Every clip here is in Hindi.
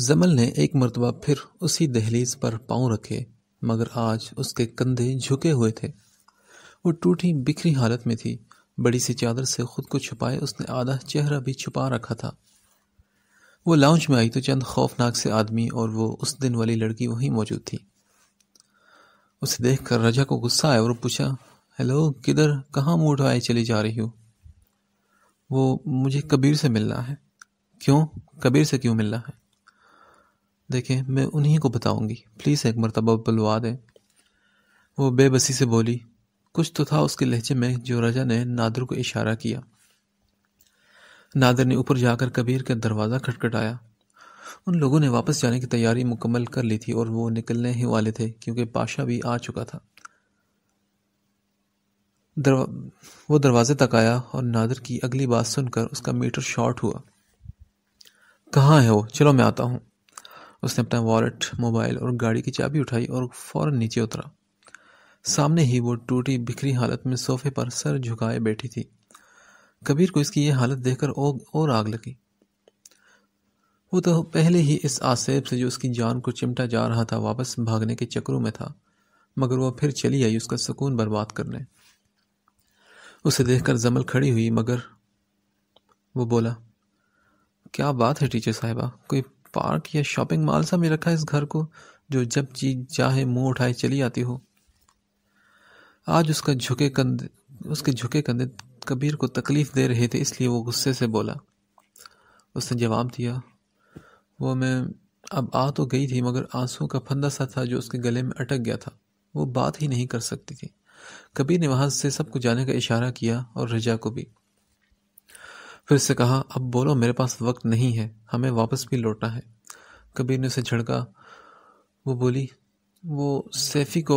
जमल ने एक मरतबा फिर उसी दहलीज पर पांव रखे मगर आज उसके कंधे झुके हुए थे वो टूटी बिखरी हालत में थी बड़ी सी चादर से खुद को छुपाए उसने आधा चेहरा भी छुपा रखा था वो लाउंज में आई तो चंद खौफनाक से आदमी और वो उस दिन वाली लड़की वहीं मौजूद थी उसे देखकर रजा को गुस्सा आया और पूछा हेलो किधर कहाँ मुँह आए चली जा रही हो वो मुझे कबीर से मिलना है क्यों कबीर से क्यों मिलना है देखें मैं उन्हीं को बताऊंगी प्लीज़ एक मरतबा बुलवा दें वो बेबसी से बोली कुछ तो था उसके लहजे में जो राजा ने नादर को इशारा किया नादर ने ऊपर जाकर कबीर का दरवाज़ा खटखटाया उन लोगों ने वापस जाने की तैयारी मुकम्मल कर ली थी और वो निकलने ही वाले थे क्योंकि पाशा भी आ चुका था दरवा वो दरवाज़े तक आया और नादर की अगली बात सुनकर उसका मीटर शॉर्ट हुआ कहाँ है वो चलो मैं आता हूँ उसने अपना वॉलेट मोबाइल और गाड़ी की चाबी उठाई और फ़ौर नीचे उतरा सामने ही वो टूटी बिखरी हालत में सोफे पर सर झुकाए बैठी थी कबीर को इसकी ये हालत देखकर और आग लगी वो तो पहले ही इस आसेब से जो उसकी जान को चिमटा जा रहा था वापस भागने के चक्रों में था मगर वह फिर चली आई उसका सुकून बर्बाद करने उसे देखकर जमल खड़ी हुई मगर वो बोला क्या बात है टीचर साहिबा कोई पार्क या शॉपिंग मॉल सा मिल रखा है इस घर को जो जब चीज चाहे मुंह उठाए चली आती हो आज उसका झुके कंधे उसके झुके कंधे कबीर को तकलीफ दे रहे थे इसलिए वो गुस्से से बोला उसने जवाब दिया वो मैं अब आ तो गई थी मगर आंसू का फंदा सा था जो उसके गले में अटक गया था वो बात ही नहीं कर सकती थी कबीर ने वहाँ से सबको जाने का इशारा किया और रजा को भी फिर से कहा अब बोलो मेरे पास वक्त नहीं है हमें वापस भी लौटना है कबीर ने उसे झड़का वो बोली वो सैफ़ी को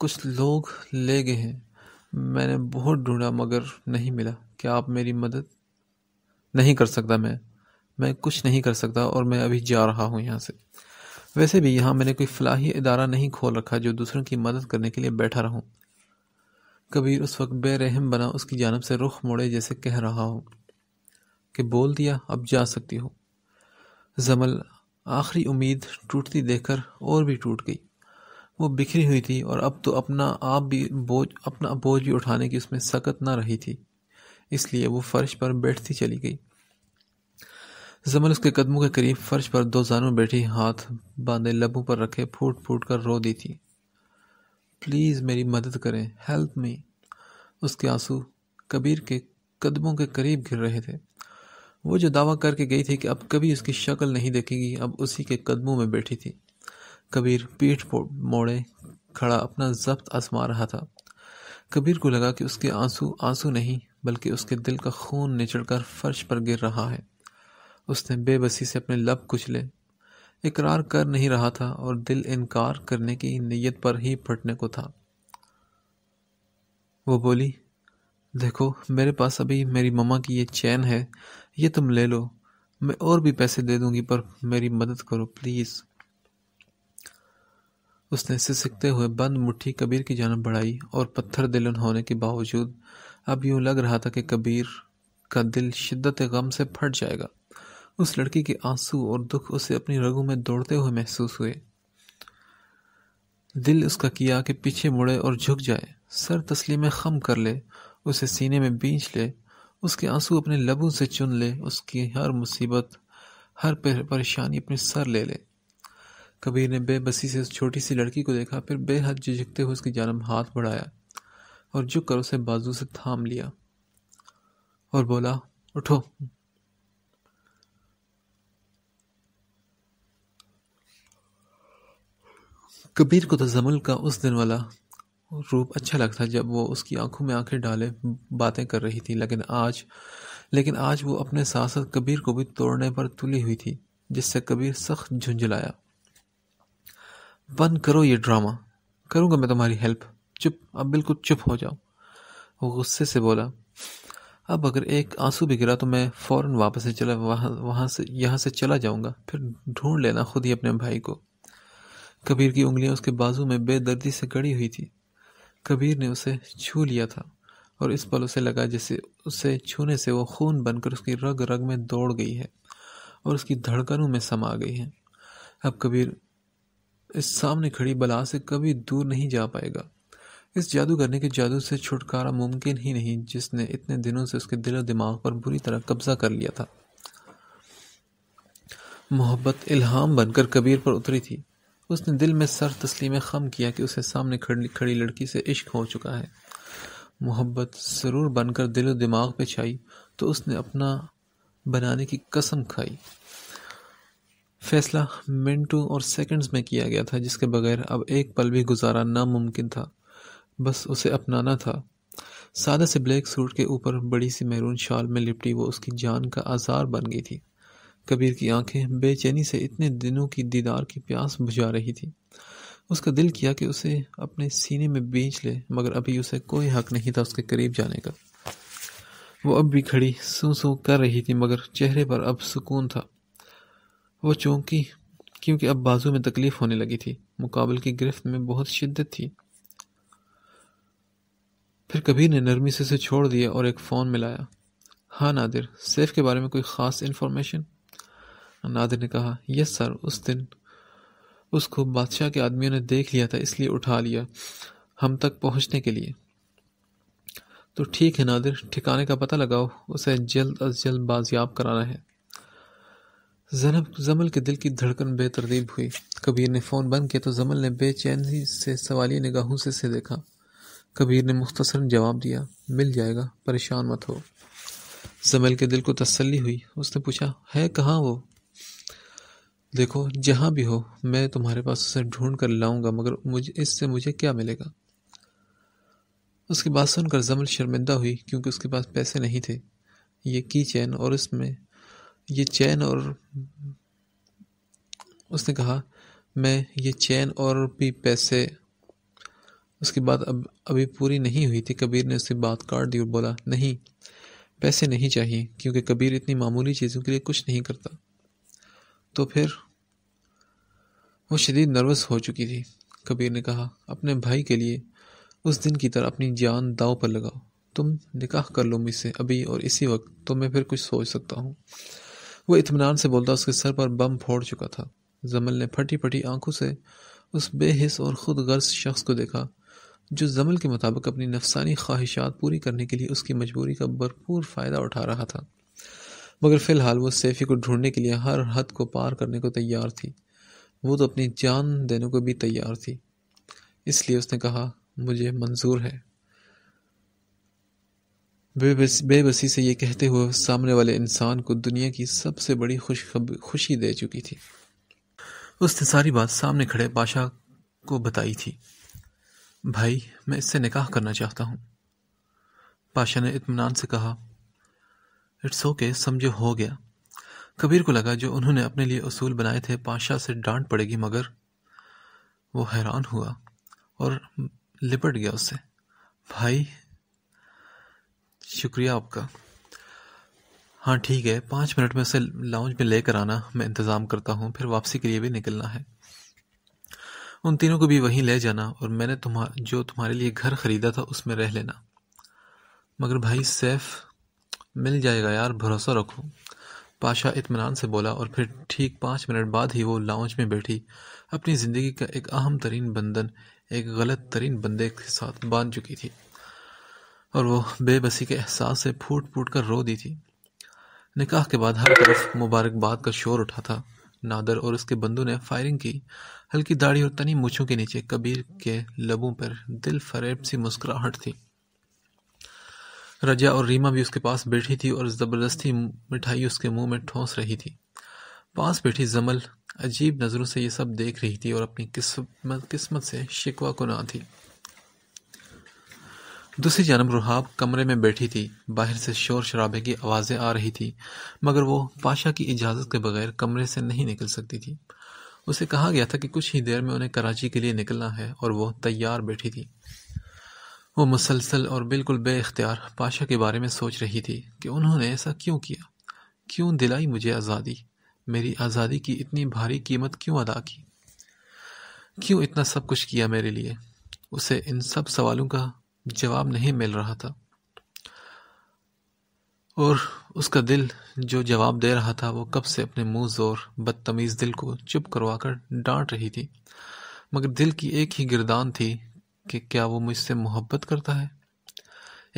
कुछ लोग ले गए हैं मैंने बहुत ढूंढा मगर नहीं मिला क्या आप मेरी मदद नहीं कर सकता मैं मैं कुछ नहीं कर सकता और मैं अभी जा रहा हूँ यहाँ से वैसे भी यहाँ मैंने कोई फलाही इदारा नहीं खोल रखा जो दूसरों की मदद करने के लिए बैठा रहूँ कबीर उस वक्त बेरहम बना उसकी जानब से रुख मोड़े जैसे कह रहा हूँ कि बोल दिया अब जा सकती हो जमल आखिरी उम्मीद टूटती देखकर और भी टूट गई वो बिखरी हुई थी और अब तो अपना आप भी बोझ अपना बोझ भी उठाने की उसमें सकत ना रही थी इसलिए वो फर्श पर बैठती चली गई जमल उसके कदमों के करीब फर्श पर दो जानों बैठी हाथ बांधे लबों पर रखे फूट फूट कर रो दी थी प्लीज़ मेरी मदद करें हेल्प मी उसके आंसू कबीर के कदमों के करीब गिर रहे थे वो जो दावा करके गई थी कि अब कभी उसकी शक्ल नहीं देखेगी अब उसी के कदमों में बैठी थी कबीर पीठ मोड़े खड़ा अपना जब्त आसमा रहा था कबीर को लगा कि उसके आंसू आंसू नहीं बल्कि उसके दिल का खून निचड़कर फर्श पर गिर रहा है उसने बेबसी से अपने लब कुचले इकरार कर नहीं रहा था और दिल इनकार करने की नीयत पर ही फटने को था वो बोली देखो मेरे पास अभी मेरी मम्मा की ये चैन है ये तुम ले लो मैं और भी पैसे दे दूंगी पर मेरी मदद करो प्लीज़ उसने सिसकते हुए बंद मुट्ठी कबीर की जानब बढ़ाई और पत्थर दिलन होने के बावजूद अब यूं लग रहा था कि कबीर का दिल शिद्दत गम से फट जाएगा उस लड़की के आंसू और दुख उसे अपनी रगों में दौड़ते हुए महसूस हुए दिल उसका किया कि पीछे मुड़े और झुक जाए सर तस्लीम खम कर ले उसे सीने में बींच ले उसके आंसू अपने लबों से चुन ले उसकी हर मुसीबत हर परेशानी अपने सर ले ले कबीर ने बेबसी से उस छोटी सी लड़की को देखा फिर बेहद झिझकते हुए उसकी जानम हाथ बढ़ाया और झुक कर उसे बाजू से थाम लिया और बोला उठो कबीर को तजमल तो का उस दिन वाला रूप अच्छा लगता जब वो उसकी आंखों में आंखें डाले बातें कर रही थी लेकिन आज लेकिन आज वो अपने साथ कबीर को भी तोड़ने पर तुली हुई थी जिससे कबीर सख्त झुंझलाया बंद करो ये ड्रामा करूँगा मैं तुम्हारी हेल्प चुप अब बिल्कुल चुप हो जाओ वो गुस्से से बोला अब अगर एक आंसू भी गिरा तो मैं फ़ौरन वापस से चला वहाँ वहाँ से यहाँ से चला जाऊँगा फिर ढूंढ लेना खुद ही अपने भाई को कबीर की उंगलियां उसके बाजू में बेदर्दी से कड़ी हुई थी कबीर ने उसे छू लिया था और इस पल उसे लगा जैसे उसे छूने से वो खून बनकर उसकी रग रग में दौड़ गई है और उसकी धड़कनों में समा गई है अब कबीर इस सामने खड़ी बला से कभी दूर नहीं जा पाएगा इस जादू करने के जादू से छुटकारा मुमकिन ही नहीं जिसने इतने दिनों से उसके दिल और दिमाग पर बुरी तरह कब्जा कर लिया था मोहब्बत इल्हाम बनकर कबीर पर उतरी थी उसने दिल में सर तस्लीम खम किया कि उसे सामने खड़ी खड़ी लड़की से इश्क हो चुका है मोहब्बत ज़रूर बनकर दिल और दिमाग पे छाई तो उसने अपना बनाने की कसम खाई फैसला मिनटों और सेकंड्स में किया गया था जिसके बगैर अब एक पल भी गुजारा नामुमकिन था बस उसे अपनाना था सादा से ब्लैक सूट के ऊपर बड़ी सी मैरून शाल में लिपटी वो उसकी जान का आज़ार बन गई थी कबीर की आंखें बेचैनी से इतने दिनों की दीदार की प्यास बुझा रही थी उसका दिल किया कि उसे अपने सीने में बेच ले मगर अभी उसे कोई हक नहीं था उसके करीब जाने का वो अब भी खड़ी सू सू कर रही थी मगर चेहरे पर अब सुकून था वो चौंकी क्योंकि अब बाजू में तकलीफ होने लगी थी मुकाबल की गिरफ्त में बहुत शिद्दत थी फिर कबीर ने नरमी से उसे छोड़ दिया और एक फ़ोन मिलाया हाँ नादिर सेफ के बारे में कोई ख़ास इन्फॉर्मेशन नादिर ने कहा यस सर उस दिन उसको बादशाह के आदमियों ने देख लिया था इसलिए उठा लिया हम तक पहुंचने के लिए तो ठीक है नादिर ठिकाने का पता लगाओ उसे जल्द अज जल्द बाजियाब कराना है जनब जमल के दिल की धड़कन बेतरतीब हुई कबीर ने फ़ोन बंद किया तो जमल ने बेचैनी से सवालिया निगाहों से से देखा कबीर ने मुख्तसर जवाब दिया मिल जाएगा परेशान मत हो जमल के दिल को तसल्ली हुई उसने पूछा है कहाँ वो देखो जहाँ भी हो मैं तुम्हारे पास उसे ढूंढ कर लाऊंगा मगर मुझे इससे मुझे क्या मिलेगा उसकी बात सुनकर जमल शर्मिंदा हुई क्योंकि उसके पास पैसे नहीं थे ये की चैन और इसमें ये चैन और उसने कहा मैं ये चैन और भी पैसे उसकी बात अब अभी पूरी नहीं हुई थी कबीर ने उसकी बात काट दी और बोला नहीं पैसे नहीं चाहिए क्योंकि कबीर इतनी मामूली चीज़ों के लिए कुछ नहीं करता तो फिर वो शदीद नर्वस हो चुकी थी कबीर ने कहा अपने भाई के लिए उस दिन की तरह अपनी जान दाव पर लगाओ तुम निकाह कर लो मुझसे अभी और इसी वक्त तो मैं फिर कुछ सोच सकता हूँ वो इतमान से बोलता उसके सर पर बम फोड़ चुका था जमल ने फटी फटी आंखों से उस बेहिस और खुद गर्ज शख्स को देखा जो जमल के मुताबिक अपनी नफसानी ख्वाहिशात पूरी करने के लिए उसकी मजबूरी का भरपूर फ़ायदा उठा रहा था मगर फ़िलहाल वो सेफी को ढूंढने के लिए हर हद को पार करने को तैयार थी वो तो अपनी जान देने को भी तैयार थी इसलिए उसने कहा मुझे मंजूर है बेबसी से ये कहते हुए सामने वाले इंसान को दुनिया की सबसे बड़ी खुश खुशी दे चुकी थी उसने सारी बात सामने खड़े बादशाह को बताई थी भाई मैं इससे निकाह करना चाहता हूँ पाशा ने इतमान से कहा इट्स ओके समझो हो गया कबीर को लगा जो उन्होंने अपने लिए असूल बनाए थे पाशाह से डांट पड़ेगी मगर वो हैरान हुआ और लिपट गया उससे भाई शुक्रिया आपका हाँ ठीक है पाँच मिनट में उसे लाउंज में लेकर आना मैं इंतज़ाम करता हूँ फिर वापसी के लिए भी निकलना है उन तीनों को भी वहीं ले जाना और मैंने तुम्हार जो तुम्हारे लिए घर ख़रीदा था उसमें रह लेना मगर भाई सैफ मिल जाएगा यार भरोसा रखो पाशा इतमान से बोला और फिर ठीक पाँच मिनट बाद ही वो लाउंज में बैठी अपनी ज़िंदगी का एक अहम तरीन बंधन एक गलत तरीन बंदे के साथ बांध चुकी थी और वो बेबसी के एहसास से फूट फूट कर रो दी थी निकाह के बाद हर तरफ मुबारकबाद का शोर उठा था नादर और उसके बंधु ने फायरिंग की हल्की दाढ़ी और तनी मूछों के नीचे कबीर के लबों पर दिल फरेब सी मुस्कुराहट थी रजा और रीमा भी उसके पास बैठी थी और ज़बरदस्ती मिठाई उसके मुंह में ठोंस रही थी पास बैठी जमल अजीब नज़रों से ये सब देख रही थी और अपनी किस्मत किस्मत से शिकवा को ना थी दूसरी जानब रुहाब कमरे में बैठी थी बाहर से शोर शराबे की आवाज़ें आ रही थी मगर वो पाशा की इजाज़त के बगैर कमरे से नहीं निकल सकती थी उसे कहा गया था कि कुछ ही देर में उन्हें कराची के लिए निकलना है और वो तैयार बैठी थी वो मुसलसल और बिल्कुल अख्तियार पाशा के बारे में सोच रही थी कि उन्होंने ऐसा क्यों किया क्यों दिलाई मुझे आज़ादी मेरी आज़ादी की इतनी भारी कीमत क्यों अदा की क्यों इतना सब कुछ किया मेरे लिए उसे इन सब सवालों का जवाब नहीं मिल रहा था और उसका दिल जो जवाब दे रहा था वो कब से अपने मुंह जोर बदतमीज़ दिल को चुप करवाकर डांट रही थी मगर दिल की एक ही गिरदान थी कि क्या वो मुझसे मोहब्बत करता है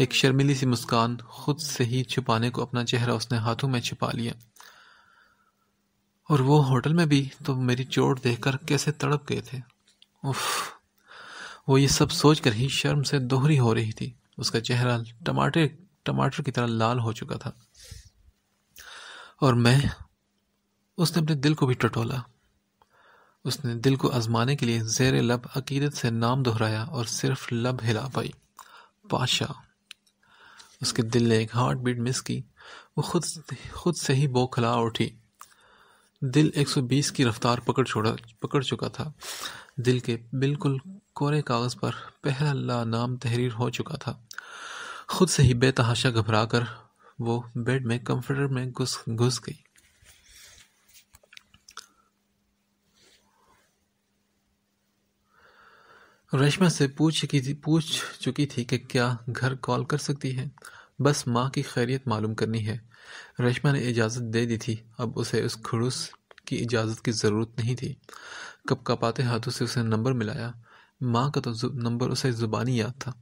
एक शर्मिली सी मुस्कान खुद से ही छुपाने को अपना चेहरा उसने हाथों में छिपा लिया और वो होटल में भी तो मेरी चोट देखकर कैसे तड़प गए थे उफ वो ये सब सोच कर ही शर्म से दोहरी हो रही थी उसका चेहरा टमाटर टमाटर की तरह लाल हो चुका था और मैं उसने अपने दिल को भी टटोला उसने दिल को आजमाने के लिए जेर लब अकीदत से नाम दोहराया और सिर्फ लब हिला पाई पाशा उसके दिल ने एक हार्ट बीट मिस की वो खुद खुद से ही बौखला उठी दिल 120 की रफ्तार पकड़ छोड़ा पकड़ चुका था दिल के बिल्कुल कोरे कागज़ पर पहला ला नाम तहरीर हो चुका था खुद से ही बेतहाशा घबरा कर वो बेड में कंफर्टर में घुस घुस गई रेशमा से पूछ चुकी थी पूछ चुकी थी कि क्या घर कॉल कर सकती है बस माँ की खैरियत मालूम करनी है रेशमा ने इजाज़त दे दी थी अब उसे उस खड़ूस की इजाज़त की ज़रूरत नहीं थी कब कपाते हाथों से उसे नंबर मिलाया माँ का तो नंबर उसे ज़ुबानी याद था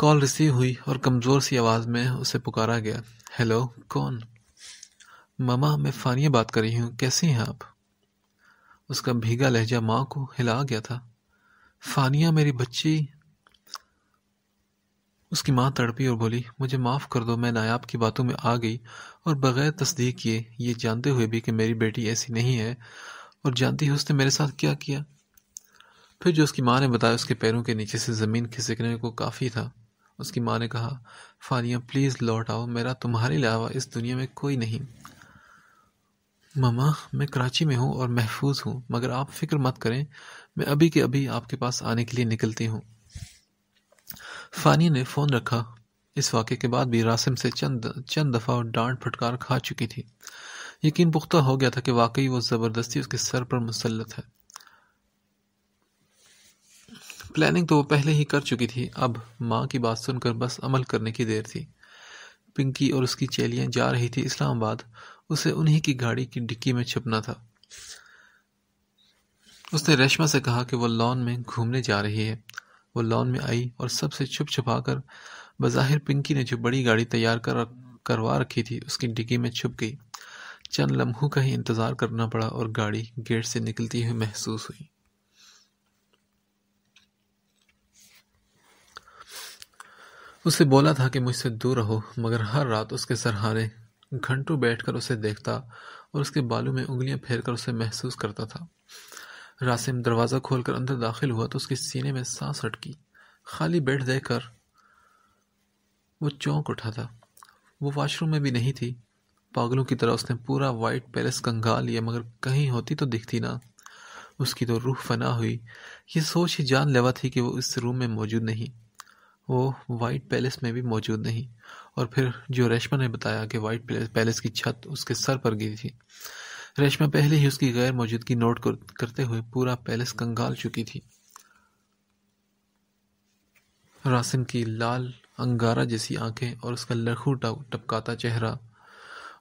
कॉल रिसीव हुई और कमज़ोर सी आवाज़ में उसे पुकारा गया हेलो कौन मामा मैं फ़ानिया बात कर रही हूँ कैसी हैं आप उसका भीगा लहजा माँ को हिला गया था फानिया मेरी बच्ची उसकी माँ तड़पी और बोली मुझे माफ़ कर दो मैं नायाब की बातों में आ गई और बग़ैर तस्दीक किए ये जानते हुए भी कि मेरी बेटी ऐसी नहीं है और जानती है उसने मेरे साथ क्या किया फिर जो उसकी माँ ने बताया उसके पैरों के नीचे से ज़मीन खिसकने को काफ़ी था उसकी माँ ने कहा फानिया प्लीज़ लौट आओ मेरा तुम्हारे अलावा इस दुनिया में कोई नहीं ममा मैं कराची में हूँ और महफूज हूँ मगर आप फिक्र मत करें मैं अभी के अभी आपके पास आने के लिए निकलती हूँ फानिया ने फ़ोन रखा इस वाक़े के बाद भी रासिम से चंद चंद दफ़ा डांट फटकार खा चुकी थी यकीन पुख्ता हो गया था कि वाकई वो ज़बरदस्ती उसके सर पर मुसलत है प्लानिंग तो वो पहले ही कर चुकी थी अब माँ की बात सुनकर बस अमल करने की देर थी पिंकी और उसकी चेलियाँ जा रही थी इस्लामाबाद उसे उन्हीं की गाड़ी की डिक्की में छिपना था उसने रेशमा से कहा कि वो लॉन में घूमने जा रही है वो लॉन में आई और सबसे छुप छुपा कर बाहिर पिंकी ने जो बड़ी गाड़ी तैयार कर करवा रखी थी उसकी डिग्गी में छुप गई चंद लम्हों का ही इंतज़ार करना पड़ा और गाड़ी गेट से निकलती हुई महसूस हुई उसे बोला था कि मुझसे दूर रहो मगर हर रात उसके सरहाने घंटों बैठकर उसे देखता और उसके बालों में उंगलियां फेरकर उसे महसूस करता था रासिम दरवाज़ा खोलकर अंदर दाखिल हुआ तो उसके सीने में सांस अटकी खाली बेड देखकर वो चौंक उठा था वो वॉशरूम में भी नहीं थी पागलों की तरह उसने पूरा वाइट पैलेस कंगा लिया मगर कहीं होती तो दिखती ना उसकी तो रूह फना हुई ये सोच ही जानलेवा थी कि वो इस रूम में मौजूद नहीं वो वाइट पैलेस में भी मौजूद नहीं और फिर जो रेशमा ने बताया कि वाइट पैलेस की छत उसके सर पर गिरी थी रेशमा पहले ही उसकी गैर मौजूदगी नोट करते हुए पूरा पैलेस कंगाल चुकी थी रासिम की लाल अंगारा जैसी आंखें और उसका लखू टपकाता चेहरा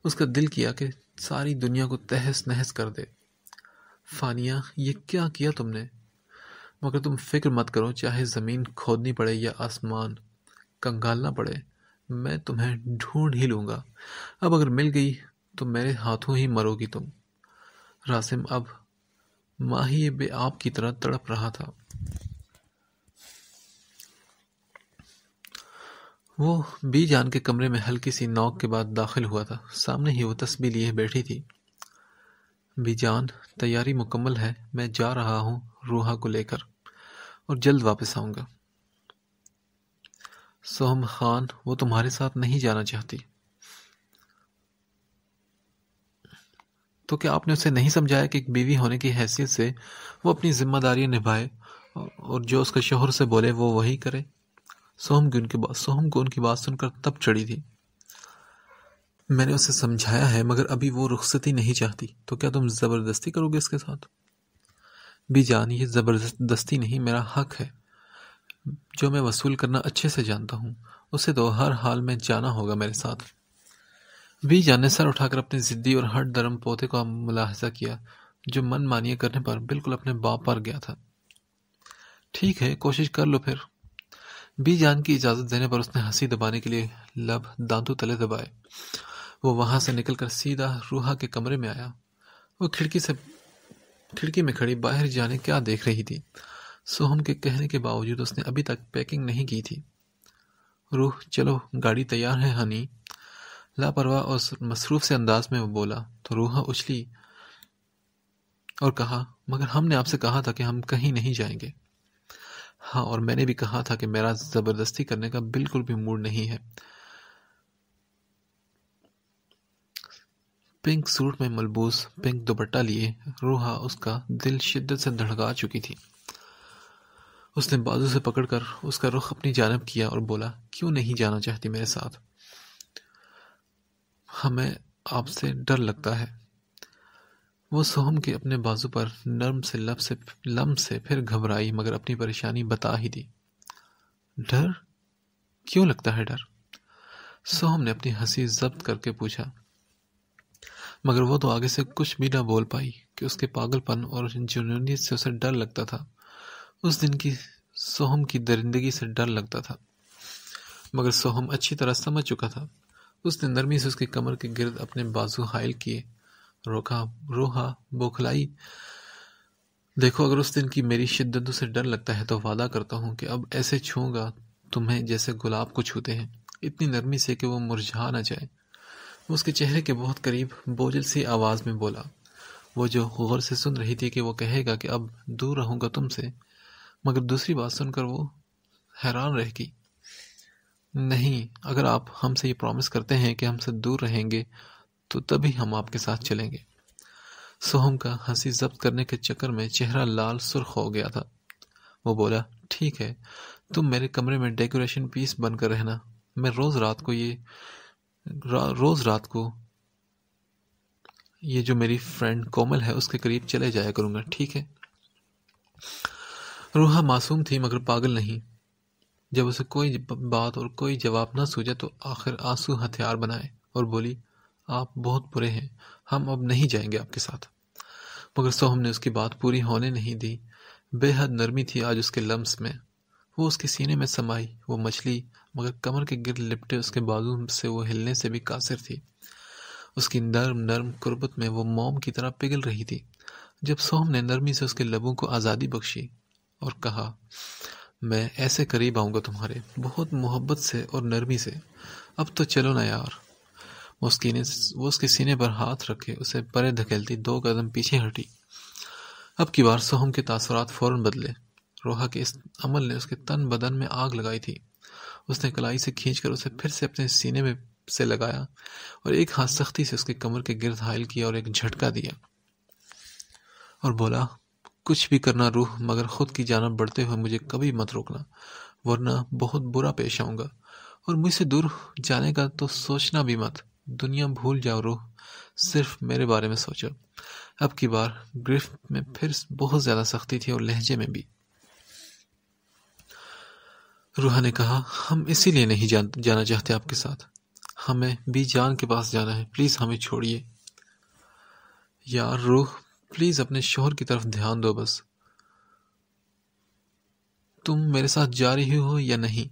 उसका दिल किया कि सारी दुनिया को तहस नहस कर दे फानिया ये क्या किया तुमने मगर तुम फिक्र मत करो चाहे ज़मीन खोदनी पड़े या आसमान कंगालना पड़े मैं तुम्हें ढूंढ ही लूँगा अब अगर मिल गई तो मेरे हाथों ही मरोगी तुम रासिम अब माही आप की तरह तड़प रहा था वो बी जान के कमरे में हल्की सी नौक के बाद दाखिल हुआ था सामने ही वो तस्बी लिए बैठी थी बीजान तैयारी मुकम्मल है मैं जा रहा हूँ रूहा को लेकर और जल्द वापस आऊँगा सोहम खान वो तुम्हारे साथ नहीं जाना चाहती तो क्या आपने उसे नहीं समझाया कि एक बीवी होने की हैसियत से वो अपनी जिम्मेदारियां निभाए और जो उसके शोहर से बोले वो वही करे सोहम की उनकी बात सोहम को उनकी बात सुनकर तब चढ़ी थी मैंने उसे समझाया है मगर अभी वो रुखसती नहीं चाहती तो क्या तुम ज़बरदस्ती करोगे इसके साथ भी जान ये ज़बरदस्ती नहीं मेरा हक है जो मैं वसूल करना अच्छे से जानता हूँ उसे तो हर हाल में जाना होगा मेरे साथ बीजा ने सर उठाकर अपने ज़िद्दी और हट धर्म पोते का मुलाहजा किया जो मन मानिए करने पर बिल्कुल अपने बाप पर गया था ठीक है कोशिश कर लो फिर बी जान की इजाज़त देने पर उसने हंसी दबाने के लिए लब दांतों तले दबाए वो वहाँ से निकलकर सीधा रूहा के कमरे में आया वो खिड़की से खिड़की में खड़ी बाहर जाने क्या देख रही थी सोहम के कहने के बावजूद उसने अभी तक पैकिंग नहीं की थी रूह चलो गाड़ी तैयार है हनी लापरवाह और मसरूफ से अंदाज में वो बोला तो रूहा उछली और कहा मगर हमने आपसे कहा था कि हम कहीं नहीं जाएंगे हाँ और मैंने भी कहा था कि मेरा ज़बरदस्ती करने का बिल्कुल भी मूड नहीं है पिंक सूट में मलबूस पिंक दुपट्टा लिए रूहा उसका दिल शिद्दत से धड़का चुकी थी उसने बाजू से पकड़कर उसका रुख अपनी जानब किया और बोला क्यों नहीं जाना चाहती मेरे साथ हमें आपसे डर लगता है वो सोहम के अपने बाजू पर नरम से लब से लम से फिर घबराई मगर अपनी परेशानी बता ही दी डर क्यों लगता है डर सोहम ने अपनी हंसी जब्त करके पूछा मगर वो तो आगे से कुछ भी ना बोल पाई कि उसके पागलपन और जुनूनियत से उसे डर लगता था उस दिन की सोहम की दरिंदगी से डर लगता था मगर सोहम अच्छी तरह समझ चुका था उसने नरमी से उसकी कमर के गिर्द अपने बाजू हायल किए रोका रोहा बौखलाई देखो अगर उस दिन की मेरी शिद्दतों से डर लगता है तो वादा करता हूँ कि अब ऐसे छूँगा तुम्हें जैसे गुलाब को छूते हैं इतनी नरमी से कि वो मुरझा ना जाए वो उसके चेहरे के बहुत करीब बोझल सी आवाज़ में बोला वो जो गौर से सुन रही थी कि वो कहेगा कि अब दूर रहूँगा तुमसे मगर दूसरी बात सुनकर वो हैरान रह गई नहीं अगर आप हमसे ये प्रॉमिस करते हैं कि हमसे दूर रहेंगे तो तभी हम आपके साथ चलेंगे सोहम का हंसी जब्त करने के चक्कर में चेहरा लाल सुर्ख हो गया था वो बोला ठीक है तुम मेरे कमरे में डेकोरेशन पीस बनकर रहना मैं रोज़ रात को ये रा, रोज़ रात को ये जो मेरी फ्रेंड कोमल है उसके करीब चले जाया करूँगा ठीक है रूहा मासूम थी मगर पागल नहीं जब उसे कोई बात और कोई जवाब ना सूझा तो आखिर आंसू हथियार बनाए और बोली आप बहुत बुरे हैं हम अब नहीं जाएंगे आपके साथ मगर सोहम ने उसकी बात पूरी होने नहीं दी बेहद नरमी थी आज उसके लम्स में वो उसके सीने में समाई वो मछली मगर कमर के गिर लिपटे उसके बाजू से वो हिलने से भी कासिर थी उसकी नर्म नर्म कुर्बत में वो मोम की तरह पिघल रही थी जब सोहम ने नरमी से उसके लबों को आज़ादी बख्शी और कहा मैं ऐसे करीब आऊँगा तुम्हारे बहुत मोहब्बत से और नरमी से अब तो चलो ना यार मुस्किन वो उसके सीने पर हाथ रखे उसे परे धकेलती दो कदम पीछे हटी अब की बार सोहम के तासरात फ़ौर बदले रोहा के इस अमल ने उसके तन बदन में आग लगाई थी उसने कलाई से खींचकर उसे फिर से अपने सीने में से लगाया और एक हाथ सख्ती से उसके कमर के गिरद हायल किया और एक झटका दिया और बोला कुछ भी करना रूह मगर खुद की जानब बढ़ते हुए मुझे कभी मत रोकना वरना बहुत बुरा पेश आऊँगा और मुझसे दूर जाने का तो सोचना भी मत दुनिया भूल जाओ रूह सिर्फ मेरे बारे में सोचो अब की बार ग्रिफ में फिर बहुत ज़्यादा सख्ती थी और लहजे में भी रूहा ने कहा हम इसीलिए नहीं जान, जाना चाहते आपके साथ हमें भी जान के पास जाना है प्लीज़ हमें छोड़िए यार रूह प्लीज़ अपने शोहर की तरफ ध्यान दो बस तुम मेरे साथ जा रही हो या नहीं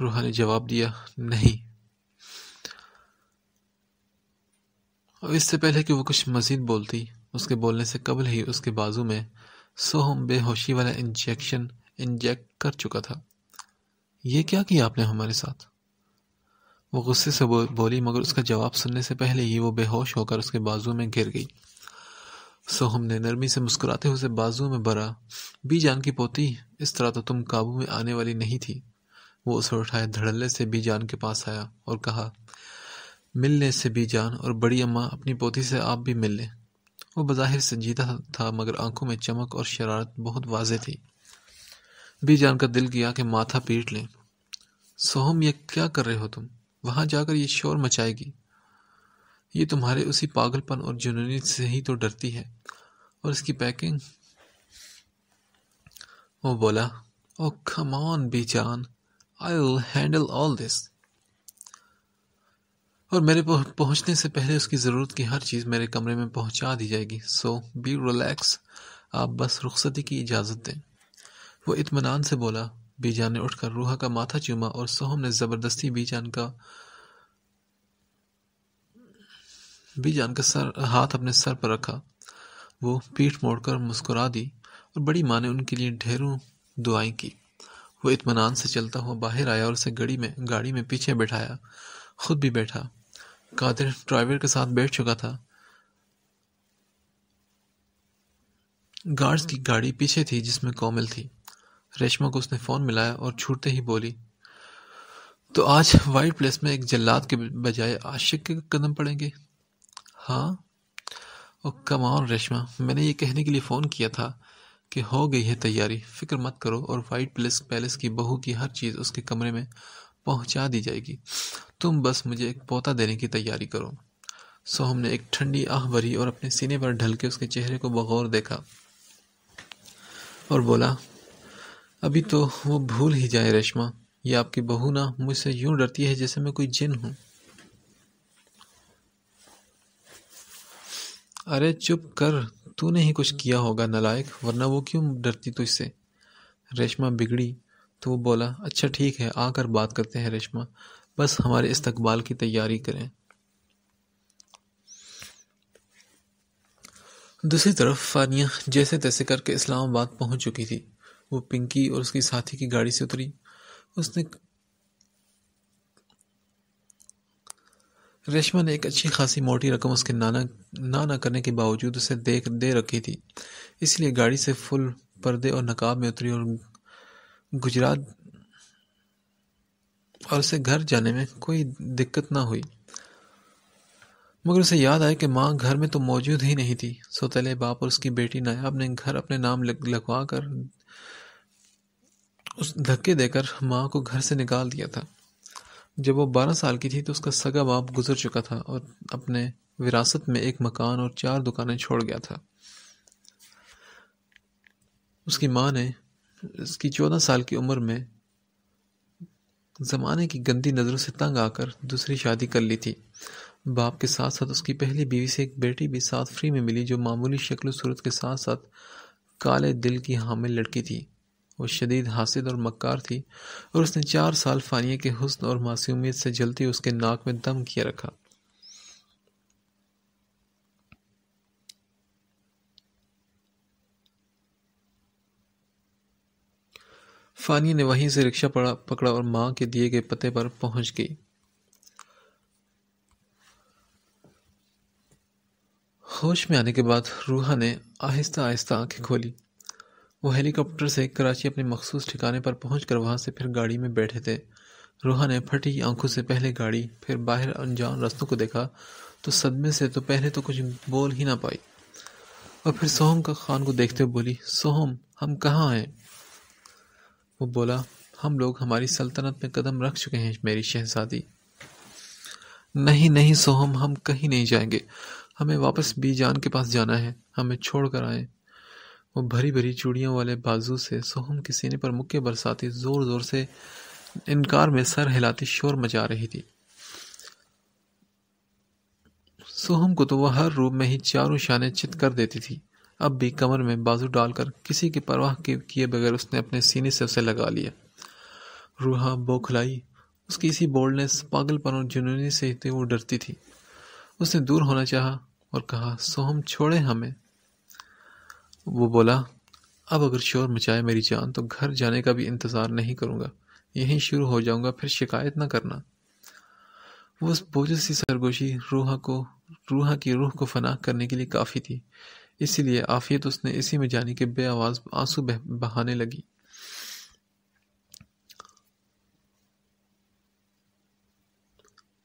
रूहा ने जवाब दिया नहीं अब इससे पहले कि वो कुछ मज़ीद बोलती उसके बोलने से कबल ही उसके बाजू में सोहम बेहोशी वाला इंजेक्शन इंजेक्ट कर चुका था ये क्या किया आपने हमारे साथ वो गुस्से से बोली मगर उसका जवाब सुनने से पहले ही वो बेहोश होकर उसके बाजू में गिर गई सोहम ने नरमी से मुस्कुराते हुए उसे बाजू में भरा बी जान की पोती इस तरह तो तुम काबू में आने वाली नहीं थी वो उसे उठाए धड़ल्ले से बी जान के पास आया और कहा मिलने से बी जान और बड़ी अम्मा अपनी पोती से आप भी मिल लें वो बज़ाहिर संजीदा था मगर आंखों में चमक और शरारत बहुत वाजे थी बी जान का दिल किया कि माथा पीट लें सोहम ये क्या कर रहे हो तुम वहाँ जाकर ये शोर मचाएगी ये तुम्हारे उसी पागलपन और जुनूनी से ही तो डरती है और इसकी पैकिंग वो बोला ओ कम ऑन जान I will handle all this और मेरे पहुंचने से पहले उसकी ज़रूरत की हर चीज़ मेरे कमरे में पहुंचा दी जाएगी सो बी रिलैक्स आप बस रुखसती की इजाज़त दें वो इतमान से बोला बीजान ने उठकर रूहा का माथा चूमा और सोहम ने ज़बरदस्ती बीजान का जान का सर हाथ अपने सर पर रखा वो पीठ मोड़कर मुस्कुरा दी और बड़ी माँ ने उनके लिए ढेरों दुआएं की वो इतमान से चलता हुआ बाहर आया और उसे गड़ी में गाड़ी में पीछे बैठाया खुद भी बैठा कादिर ड्राइवर के साथ बैठ चुका था गार्ड्स की गाड़ी पीछे थी जिसमें कोमल थी रेशमा को उसने फ़ोन मिलाया और छूटते ही बोली तो आज वाइट प्लेस में एक जल्लाद के बजाय आशिक के कदम पड़ेंगे हाँ ओ कम ऑन रेशमा मैंने ये कहने के लिए फ़ोन किया था कि हो गई है तैयारी फिक्र मत करो और वाइट प्लेस पैलेस की बहू की हर चीज़ उसके कमरे में पहुंचा दी जाएगी तुम बस मुझे एक पोता देने की तैयारी करो सोहम ने एक ठंडी आह भरी और अपने सीने पर ढल के उसके चेहरे को बगौर देखा और बोला अभी तो वो भूल ही जाए रेशमा ये आपकी बहू ना मुझसे यूं डरती है जैसे मैं कोई जिन हूँ अरे चुप कर तूने ही कुछ किया होगा नलायक वरना वो क्यों डरती तुझसे रेशमा बिगड़ी तो वो बोला अच्छा ठीक है आकर बात करते हैं रेशमा बस हमारे इस्तकबाल की तैयारी करें दूसरी तरफ फानिया जैसे तैसे करके इस्लामाबाद पहुंच चुकी थी वो पिंकी और उसकी साथी की गाड़ी से उतरी उसने रेशमा ने एक अच्छी खासी मोटी रकम उसके नाना ना ना करने के बावजूद उसे देख दे रखी थी इसलिए गाड़ी से फुल पर्दे और नकाब में उतरी और गुजरात और उसे घर जाने में कोई दिक्कत ना हुई मगर उसे याद आया कि माँ घर में तो मौजूद ही नहीं थी सोतेले बाप और उसकी बेटी नायाब ने घर अपने नाम लगवा कर उस धक्के देकर माँ को घर से निकाल दिया था जब वो बारह साल की थी तो उसका सगा बाप गुजर चुका था और अपने विरासत में एक मकान और चार दुकानें छोड़ गया था उसकी माँ ने उसकी चौदह साल की उम्र में ज़माने की गंदी नज़रों से तंग आकर दूसरी शादी कर ली थी बाप के साथ साथ उसकी पहली बीवी से एक बेटी भी साथ फ्री में मिली जो मामूली शक्ल सूरत के साथ साथ काले दिल की हामिल लड़की थी वो शदीद हासिद और मक्कार थी और उसने चार साल फानिया के हसन और मासूमियत से जलती उसके नाक में दम किया रखा फानिया ने वहीं से रिक्शा पड़ा पकड़ा और माँ के दिए गए पते पर पहुंच गई होश में आने के बाद रूहा ने आहिस्ता आहिस्ता आंखें खोली वो हेलीकॉप्टर से कराची अपने मखसूस ठिकाने पर पहुँच कर वहाँ से फिर गाड़ी में बैठे थे रोहा ने फटी आंखों से पहले गाड़ी फिर बाहर अनजान रस्तों को देखा तो सदमे से तो पहले तो कुछ बोल ही ना पाई और फिर सोहम का खान को देखते हुए बोली सोहम हम कहाँ हैं वो बोला हम लोग हमारी सल्तनत में कदम रख चुके हैं मेरी शहजादी नहीं नहीं सोहम हम कहीं नहीं जाएंगे हमें वापस बीजान के पास जाना है हमें छोड़ कर आए वो भरी-भरी चूड़ियों वाले बाजू से सोहम के सीने पर मुक्के बरसाती ज़ोर-ज़ोर से इनकार में सर हिलाती शोर मचा रही थी। सोहम को तो वह हर रूप में ही चारों शान चित कर देती थी। अब भी कमर में बाजू डालकर किसी की परवाह किए बगैर उसने अपने सीने से उसे लगा लिया। रूहा बौखलाई उसकी इसी बोल्डनेस पागलपन और जुनूनी से ही तो वो डरती थी। उसने दूर होना चाहा और कहा सोहम छोड़े हमें वो बोला अब अगर शोर मचाए मेरी जान तो घर जाने का भी इंतज़ार नहीं करूँगा यहीं शुरू हो जाऊँगा फिर शिकायत ना करना वो उस बोझ सी सरगोशी रूहा को रूहा की रूह को फना करने के लिए काफ़ी थी इसीलिए आफियत उसने इसी में जाने के बे आवाज़ आंसू बहाने लगी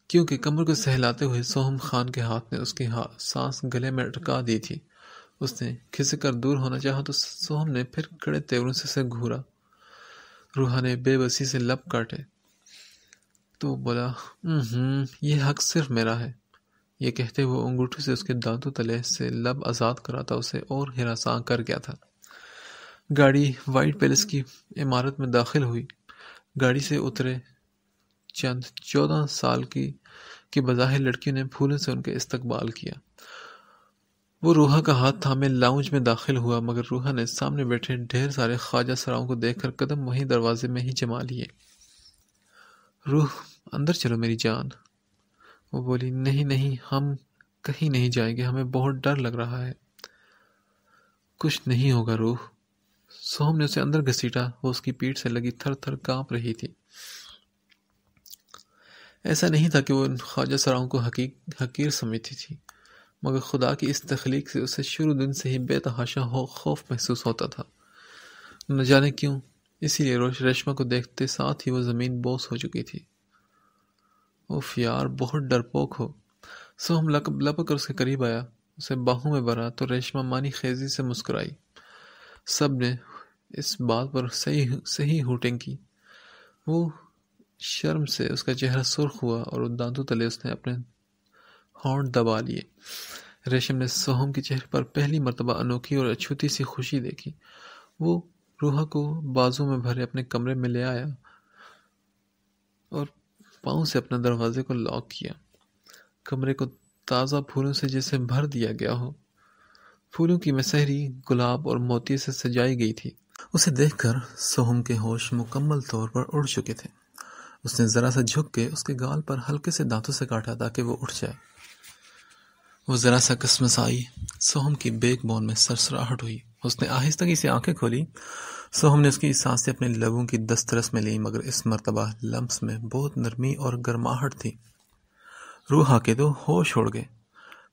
क्योंकि कमर को सहलाते हुए सोहम खान के हाथ ने उसकी हा, सांस गले में अटका दी थी उसने खिस कर दूर होना चाहा तो सोहम ने फिर कड़े तेवरों से घूरा रूहा ने बेबसी से लप काटे तो बोला ये हक सिर्फ मेरा है ये कहते हुए अंगूठे से उसके दांतों तले से लब आज़ाद कराता उसे और हिरासा कर गया था गाड़ी वाइट पैलेस की इमारत में दाखिल हुई गाड़ी से उतरे चंद चौदह साल की बजाय बज़ाहिर लड़कियों ने फूलों से उनके इस्तकबाल किया वो रूहा का हाथ थामे लाउंज में दाखिल हुआ मगर रूहा ने सामने बैठे ढेर सारे ख्वाजा सराओं को देखकर कदम वहीं दरवाजे में ही जमा लिए रूह अंदर चलो मेरी जान वो बोली नहीं नहीं हम कहीं नहीं जाएंगे हमें बहुत डर लग रहा है कुछ नहीं होगा रूह सोम ने उसे अंदर घसीटा वो उसकी पीठ से लगी थर थर कांप रही थी ऐसा नहीं था कि वो इन ख्वाजा सराओं को हकीर समझती थी मगर खुदा की इस तख्लीक से उसे शुरू दिन से ही बेतहाशा हो खौफ महसूस होता था न जाने क्यों इसीलिए रोश रेशमा को देखते साथ ही वो ज़मीन बोस हो चुकी थी उफ यार बहुत डरपोक हो सो हम लपक लप कर उसके करीब आया उसे बाहों में भरा तो रेशमा मानी खेजी से मुस्कुराई सब ने इस बात पर सही सही हुटिंग की वो शर्म से उसका चेहरा सुर्ख हुआ और दांतों तले उसने अपने हौंड दबा लिए रेशम ने सोहम के चेहरे पर पहली मरतबा अनोखी और अछूती सी खुशी देखी वो रूहा को बाजू में भरे अपने कमरे में ले आया और पाँव से अपने दरवाजे को लॉक किया कमरे को ताज़ा फूलों से जैसे भर दिया गया हो फूलों की मसहरी गुलाब और मोती से सजाई गई थी उसे देखकर सोहम के होश मुकम्मल तौर पर उड़ चुके थे उसने ज़रा सा झुक के उसके गाल पर हल्के से दांतों से काटा ताकि वो उठ जाए वो ज़रा सा कसमस आई सोहम की बेग बोन में सरसराहट हुई उसने आहिस्तगी से आंखें खोली सोहम ने उसकी से अपने लबों की दस्तरस में ली मगर इस मरतबा लम्स में बहुत नरमी और गर्माहट थी रूहा के तो होश छोड़ गए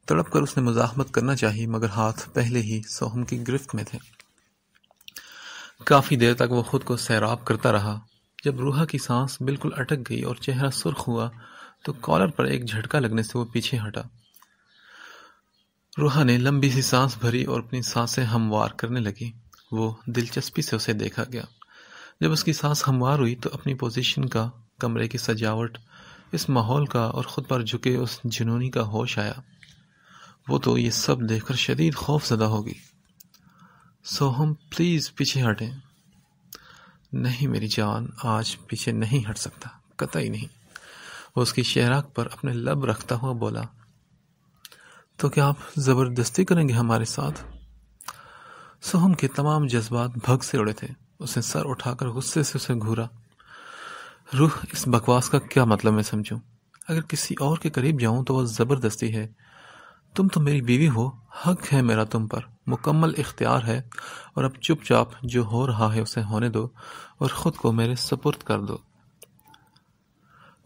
तड़प कर उसने मुजाहमत करना चाहिए मगर हाथ पहले ही सोहम की गिरफ्त में थे काफ़ी देर तक वो खुद को सैराब करता रहा जब रूहा की सांस बिल्कुल अटक गई और चेहरा सुर्ख हुआ तो कॉलर पर एक झटका लगने से वो पीछे हटा रूहा ने लम्बी सी सांस भरी और अपनी सांसें हमवार करने लगी वो दिलचस्पी से उसे देखा गया जब उसकी सांस हमवार हुई तो अपनी पोजीशन का कमरे की सजावट इस माहौल का और ख़ुद पर झुके उस जुनूनी का होश आया वो तो ये सब देखकर शदीद खौफ ज़दा होगी सो हम प्लीज़ पीछे हटें नहीं मेरी जान आज पीछे नहीं हट सकता कतई नहीं वो उसकी शहराक पर अपने लब रखता हुआ बोला तो क्या आप ज़बरदस्ती करेंगे हमारे साथ सोहम के तमाम जज्बात भग से उड़े थे उसने सर उठाकर गुस्से से उसे घूरा रूह इस बकवास का क्या मतलब मैं समझूं अगर किसी और के करीब जाऊं तो वह ज़बरदस्ती है तुम तो मेरी बीवी हो हक है मेरा तुम पर मुकम्मल इख्तियार है और अब चुपचाप जो हो रहा है उसे होने दो और ख़ुद को मेरे सपुर्द कर दो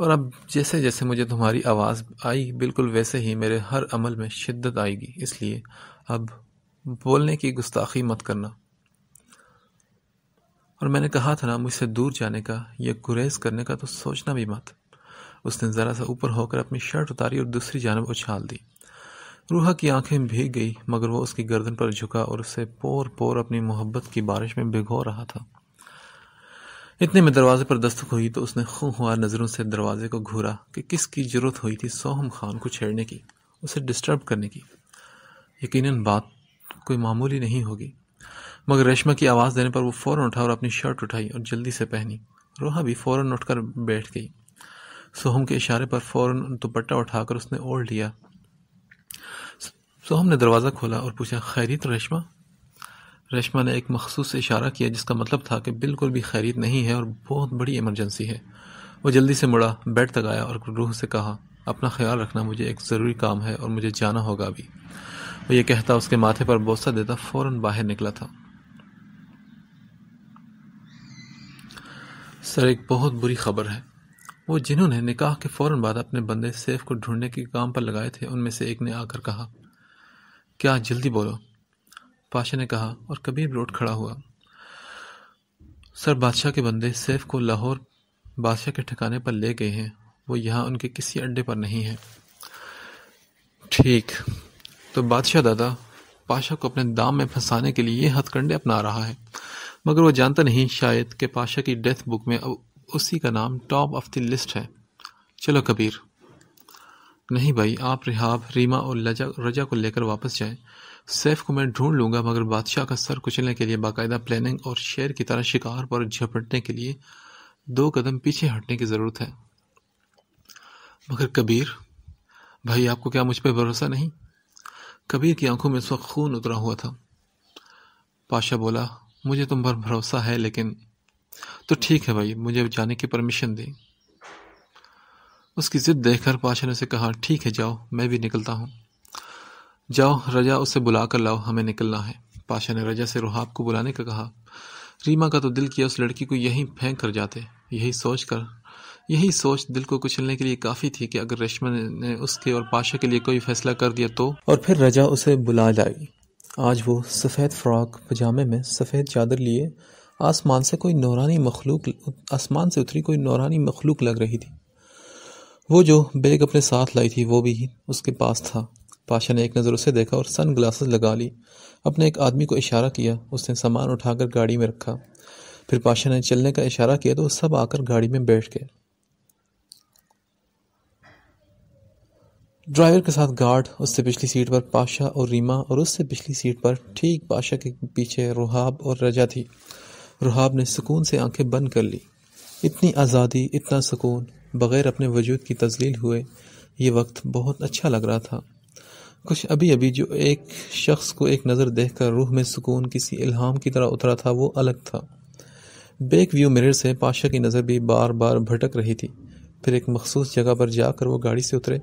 और अब जैसे जैसे मुझे तुम्हारी आवाज़ आई बिल्कुल वैसे ही मेरे हर अमल में शिद्दत आएगी इसलिए अब बोलने की गुस्ताखी मत करना और मैंने कहा था ना मुझसे दूर जाने का या गुरेज करने का तो सोचना भी मत उसने ज़रा सा ऊपर होकर अपनी शर्ट उतारी और दूसरी जानब उछाल दी रूहा की आंखें भीग गई मगर वो उसकी गर्दन पर झुका और उसे पोर पोर अपनी मोहब्बत की बारिश में भिगो रहा था इतने में दरवाजे पर दस्तक हुई तो उसने खूंखार नज़रों से दरवाजे को घूरा कि किसकी जरूरत हुई थी सोहम खान को छेड़ने की उसे डिस्टर्ब करने की यकीनन बात कोई मामूली नहीं होगी मगर रेशमा की आवाज़ देने पर वो फ़ौर उठा और अपनी शर्ट उठाई और जल्दी से पहनी रोहा भी फ़ौर उठकर बैठ गई सोहम के इशारे पर फ़ौर दुपट्टा उठाकर उसने ओढ़ लिया सोहम ने दरवाज़ा खोला और पूछा खैरियत रेशमा रेशमा ने एक मखसूस इशारा किया जिसका मतलब था कि बिल्कुल भी खैरियत नहीं है और बहुत बड़ी इमरजेंसी है वो जल्दी से मुड़ा बेड तक आया और रूह से कहा अपना ख्याल रखना मुझे एक ज़रूरी काम है और मुझे जाना होगा अभी वो ये कहता उसके माथे पर बोसा देता फ़ौर बाहर निकला था सर एक बहुत बुरी खबर है वो जिन्होंने निकाह के फ़ौर बाद अपने बंदे सेफ को ढूंढने के काम पर लगाए थे उनमें से एक ने आकर कहा क्या जल्दी बोलो पाशा ने कहा और कबीर रोड खड़ा हुआ सर बादशाह के बंदे सैफ को लाहौर बादशाह के ठिकाने पर ले गए हैं वो यहाँ उनके किसी अड्डे पर नहीं है ठीक तो बादशाह दादा पाशा को अपने दाम में फंसाने के लिए ये हथकंडे अपना रहा है मगर वो जानता नहीं शायद कि पाशा की डेथ बुक में अब उसी का नाम टॉप ऑफ द लिस्ट है चलो कबीर नहीं भाई आप रिहाब रीमा और लजा रजा को लेकर वापस जाएं सैफ को मैं ढूंढ लूंगा मगर बादशाह का सर कुचलने के लिए बाकायदा प्लानिंग और शेर की तरह शिकार पर झपटने के लिए दो कदम पीछे हटने की ज़रूरत है मगर कबीर भाई आपको क्या मुझ पर भरोसा नहीं कबीर की आंखों में इस वक्त खून उतरा हुआ था पाशा बोला मुझे तुम पर भरोसा है लेकिन तो ठीक है भाई मुझे जाने की परमिशन दें उसकी ज़िद देखकर पाशा ने उसे कहा ठीक है जाओ मैं भी निकलता हूँ जाओ रजा उसे बुला कर लाओ हमें निकलना है पाशा ने रजा से रुहाब को बुलाने का कहा रीमा का तो दिल किया उस लड़की को यहीं फेंक कर जाते यही सोच कर यही सोच दिल को कुचलने के लिए काफ़ी थी कि अगर रेशमा ने उसके और पाशा के लिए कोई फैसला कर दिया तो और फिर रजा उसे बुला लाई आज वो सफ़ेद फ्रॉक पजामे में सफ़ेद चादर लिए आसमान से कोई नौरानी मखलूक आसमान से उतरी कोई नौरानी मखलूक लग रही थी वो जो बैग अपने साथ लाई थी वो भी उसके पास था पाशा ने एक नज़र उसे देखा और सन ग्लासेस लगा ली अपने एक आदमी को इशारा किया उसने सामान उठाकर गाड़ी में रखा फिर पाशा ने चलने का इशारा किया तो वो सब आकर गाड़ी में बैठ गए ड्राइवर के साथ गार्ड उससे पिछली सीट पर पाशा और रीमा और उससे पिछली सीट पर ठीक पाशा के पीछे रुहाब और रजा थी रुहाब ने सुकून से आंखें बंद कर ली इतनी आज़ादी इतना सुकून बग़ैर अपने वजूद की तजलील हुए ये वक्त बहुत अच्छा लग रहा था कुछ अभी अभी जो एक शख्स को एक नज़र देखकर रूह में सुकून किसी इल्हाम की तरह उतरा था वो अलग था बेक व्यू मिरर से पाशा की नज़र भी बार बार भटक रही थी फिर एक मखसूस जगह पर जाकर वो गाड़ी से उतरे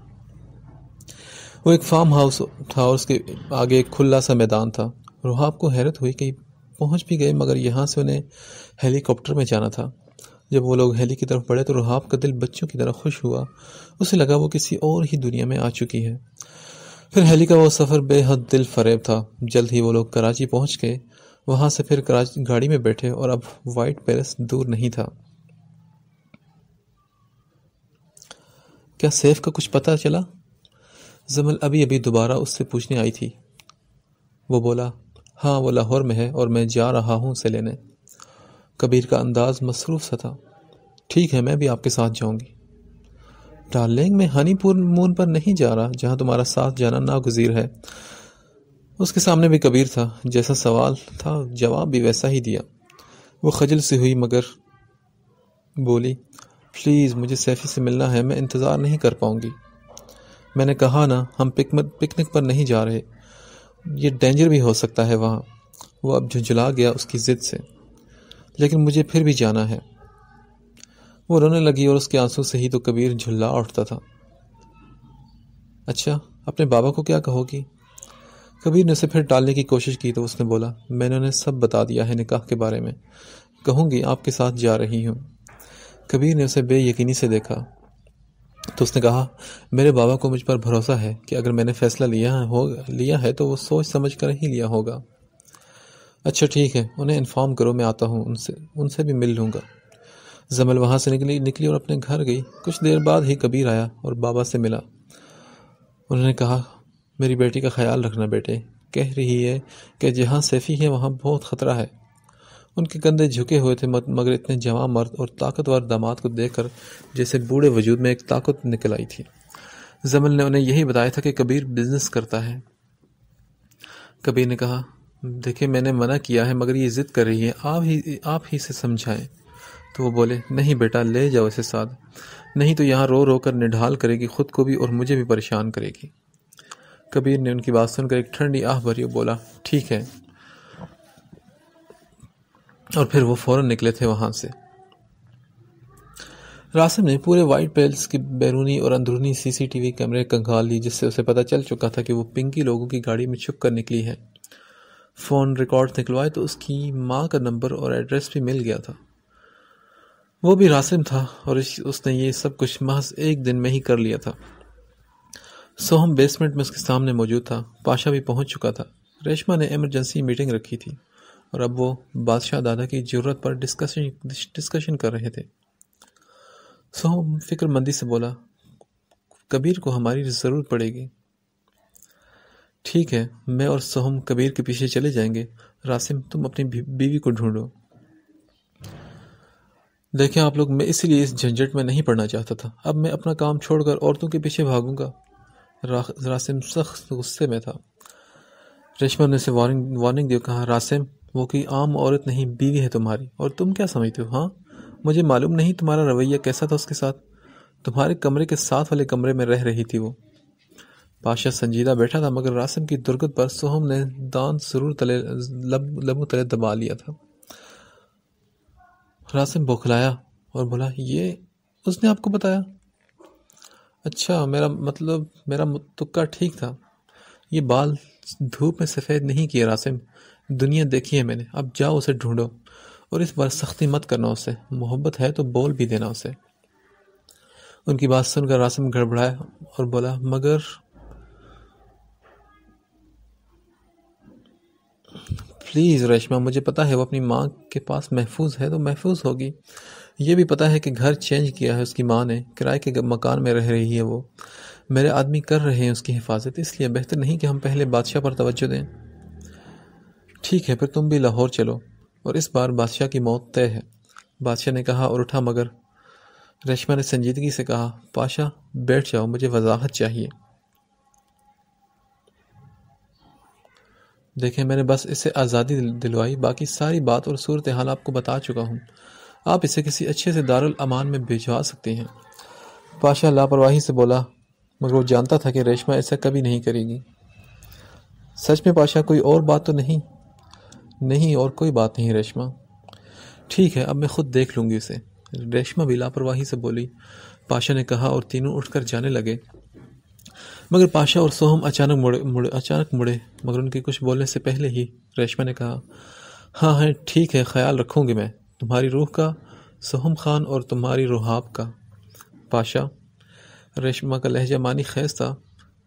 वो एक फार्म हाउस था और उसके आगे एक खुला सा मैदान था रुहाब को हैरत हुई कि पहुंच भी गए मगर यहाँ से उन्हें हेलीकॉप्टर में जाना था जब वो लोग हेली की तरफ बढ़े तो रुहाब का दिल बच्चों की तरह खुश हुआ उसे लगा वो किसी और ही दुनिया में आ चुकी है फिर हेली का वो सफ़र बेहद दिल फरेब था जल्द ही वो लोग कराची पहुंच गए वहां से फिर कराची गाड़ी में बैठे और अब वाइट पैलेस दूर नहीं था क्या सेफ का कुछ पता चला जमल अभी अभी दोबारा उससे पूछने आई थी वो बोला हाँ वो लाहौर में है और मैं जा रहा हूँ उसे लेने कबीर का अंदाज़ मसरूफ़ सा था ठीक है मैं भी आपके साथ जाऊँगी डार्लिंग मैं हनीपुर मून पर नहीं जा रहा जहाँ तुम्हारा साथ जाना नागजीर है उसके सामने भी कबीर था जैसा सवाल था जवाब भी वैसा ही दिया वो खजल से हुई मगर बोली प्लीज़ मुझे सैफ़ी से मिलना है मैं इंतज़ार नहीं कर पाऊँगी मैंने कहा ना हम पिक पिकनिक पर नहीं जा रहे ये डेंजर भी हो सकता है वहाँ वो अब झुंझुला गया उसकी ज़िद से लेकिन मुझे फिर भी जाना है वो रोने लगी और उसके आंसू से ही तो कबीर झुल्ला उठता था अच्छा अपने बाबा को क्या कहोगी कबीर ने उसे फिर टालने की कोशिश की तो उसने बोला मैंने उन्हें सब बता दिया है निकाह के बारे में कहूँगी आपके साथ जा रही हूँ कबीर ने उसे बेयकीनी से देखा तो उसने कहा मेरे बाबा को मुझ पर भरोसा है कि अगर मैंने फैसला लिया हो लिया है तो वो सोच समझ कर ही लिया होगा अच्छा ठीक है उन्हें इन्फॉर्म करो मैं आता हूँ उनसे उनसे भी मिल लूँगा जमल वहाँ से निकली निकली और अपने घर गई कुछ देर बाद ही कबीर आया और बाबा से मिला उन्होंने कहा मेरी बेटी का ख्याल रखना बेटे कह रही है कि जहाँ सेफ़ी है वहाँ बहुत ख़तरा है उनके कंधे झुके हुए थे मगर इतने जवा मर्द और ताकतवर दामाद को देखकर जैसे बूढ़े वजूद में एक ताकत निकल आई थी जमल ने उन्हें यही बताया था कि कबीर बिजनेस करता है कबीर ने कहा देखिए मैंने मना किया है मगर ये ज़िद कर रही है आप ही आप ही से समझाएं तो वो बोले नहीं बेटा ले जाओ इसे साथ नहीं तो यहाँ रो रो कर निढाल करेगी खुद को भी और मुझे भी परेशान करेगी कबीर ने उनकी बात सुनकर एक ठंडी आह भरी बोला ठीक है और फिर वो फ़ौरन निकले थे वहां से रासिम ने पूरे वाइट पेल्स की बैरूनी और अंदरूनी सीसीटीवी कैमरे कंगाल ली जिससे उसे पता चल चुका था कि वो पिंकी लोगों की गाड़ी में छुप कर निकली है फ़ोन रिकॉर्ड निकलवाए तो उसकी माँ का नंबर और एड्रेस भी मिल गया था वो भी रासिम था और इस उसने ये सब कुछ महज एक दिन में ही कर लिया था सोहम बेसमेंट में उसके सामने मौजूद था पाशा भी पहुंच चुका था रेशमा ने इमरजेंसी मीटिंग रखी थी और अब वो बादशाह दादा की ज़रूरत पर डिस्कशन डिस्कशन कर रहे थे सोहम फिक्रमंदी से बोला कबीर को हमारी ज़रूरत पड़ेगी ठीक है मैं और सोहम कबीर के पीछे चले जाएंगे रासिम तुम अपनी बीवी को ढूंढो देखें आप लोग मैं इसलिए इस झंझट में नहीं पढ़ना चाहता था अब मैं अपना काम छोड़कर औरतों के पीछे भागूंगा रा, रासिम सख्त गुस्से में था रेशमा ने उसे वार्निंग वार्निंग दी कहा रासिम वो कि आम औरत नहीं बीवी है तुम्हारी और तुम क्या समझते हो हाँ मुझे मालूम नहीं तुम्हारा रवैया कैसा था उसके साथ तुम्हारे कमरे के साथ वाले कमरे में रह रही थी वो बादशाह संजीदा बैठा था मगर रासिम की दुर्गत पर सोहम ने दान जरूर तले लब लबों तले दबा लिया था रासिम बौखलाया और बोला ये उसने आपको बताया अच्छा मेरा मतलब मेरा तुक्का ठीक था ये बाल धूप में सफ़ेद नहीं किए रासिम दुनिया देखी है मैंने अब जाओ उसे ढूंढो और इस बार सख्ती मत करना उसे मोहब्बत है तो बोल भी देना उसे उनकी बात सुनकर रासिम गड़बड़ाया और बोला मगर प्लीज़ रेशमा मुझे पता है वो अपनी माँ के पास महफूज है तो महफूज होगी ये भी पता है कि घर चेंज किया है उसकी माँ ने किराए के मकान में रह रही है वो मेरे आदमी कर रहे हैं उसकी हिफाजत इसलिए बेहतर नहीं कि हम पहले बादशाह पर तवज्जो दें ठीक है फिर तुम भी लाहौर चलो और इस बार बादशाह की मौत तय है बादशाह ने कहा और उठा मगर रेशमा ने संजीदगी से कहा पाशा बैठ जाओ मुझे वजाहत चाहिए देखें मैंने बस इसे आज़ादी दिलवाई बाकी सारी बात और सूरत हाल आपको बता चुका हूँ आप इसे किसी अच्छे से दारुल अमान में भिजवा सकती हैं पाशा लापरवाही से बोला मगर वो जानता था कि रेशमा ऐसा कभी नहीं करेगी सच में पाशा कोई और बात तो नहीं नहीं और कोई बात नहीं रेशमा ठीक है अब मैं खुद देख लूँगी इसे रेशमा भी लापरवाही से बोली पाशा ने कहा और तीनों उठकर जाने लगे मगर पाशा और सोहम अचानक मुड़े मुड़े अचानक मुड़े मगर उनके कुछ बोलने से पहले ही रेशमा ने कहा हाँ हाँ ठीक है ख्याल रखूँगी मैं तुम्हारी रूह का सोहम खान और तुम्हारी रुहाब का पाशा रेशमा का लहजा मानी खैज था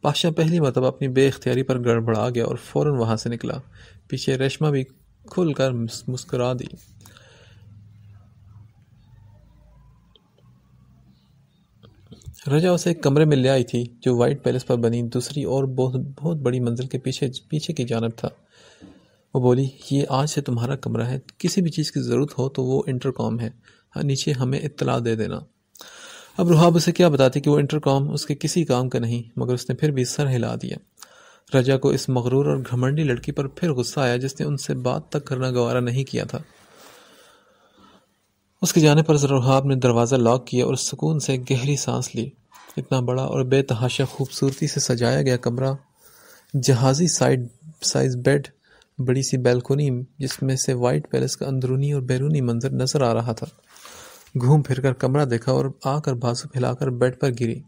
पाशा पहली मतलब अपनी बे अख्तियारी पर गड़बड़ा गया और फ़ौर वहाँ से निकला पीछे रेशमा भी खुल कर मुस्करा दी रजा उसे एक कमरे में ले आई थी जो वाइट पैलेस पर बनी दूसरी और बहुत बहुत बड़ी मंजिल के पीछे पीछे की जानब था वो बोली ये आज से तुम्हारा कमरा है किसी भी चीज़ की ज़रूरत हो तो वो इंटरकॉम है हाँ, नीचे हमें इतला दे देना अब रुहाब उसे क्या बताती कि वो इंटरकॉम उसके किसी काम का नहीं मगर उसने फिर भी सर हिला दिया रजा को इस मगरूर और घमंडी लड़की पर फिर गुस्सा आया जिसने उनसे बात तक करना गवारा नहीं किया था उसके जाने पर जरूहाब ने दरवाज़ा लॉक किया और सुकून से गहरी सांस ली इतना बड़ा और बेतहाशा खूबसूरती से सजाया गया कमरा जहाज़ी साइड साइज़ बेड बड़ी सी बैल्कोनी जिसमें से वाइट पैलेस का अंदरूनी और बैरूनी मंजर नज़र आ रहा था घूम फिर कर कमरा देखा और आकर बाजू फैलाकर बेड पर गिरी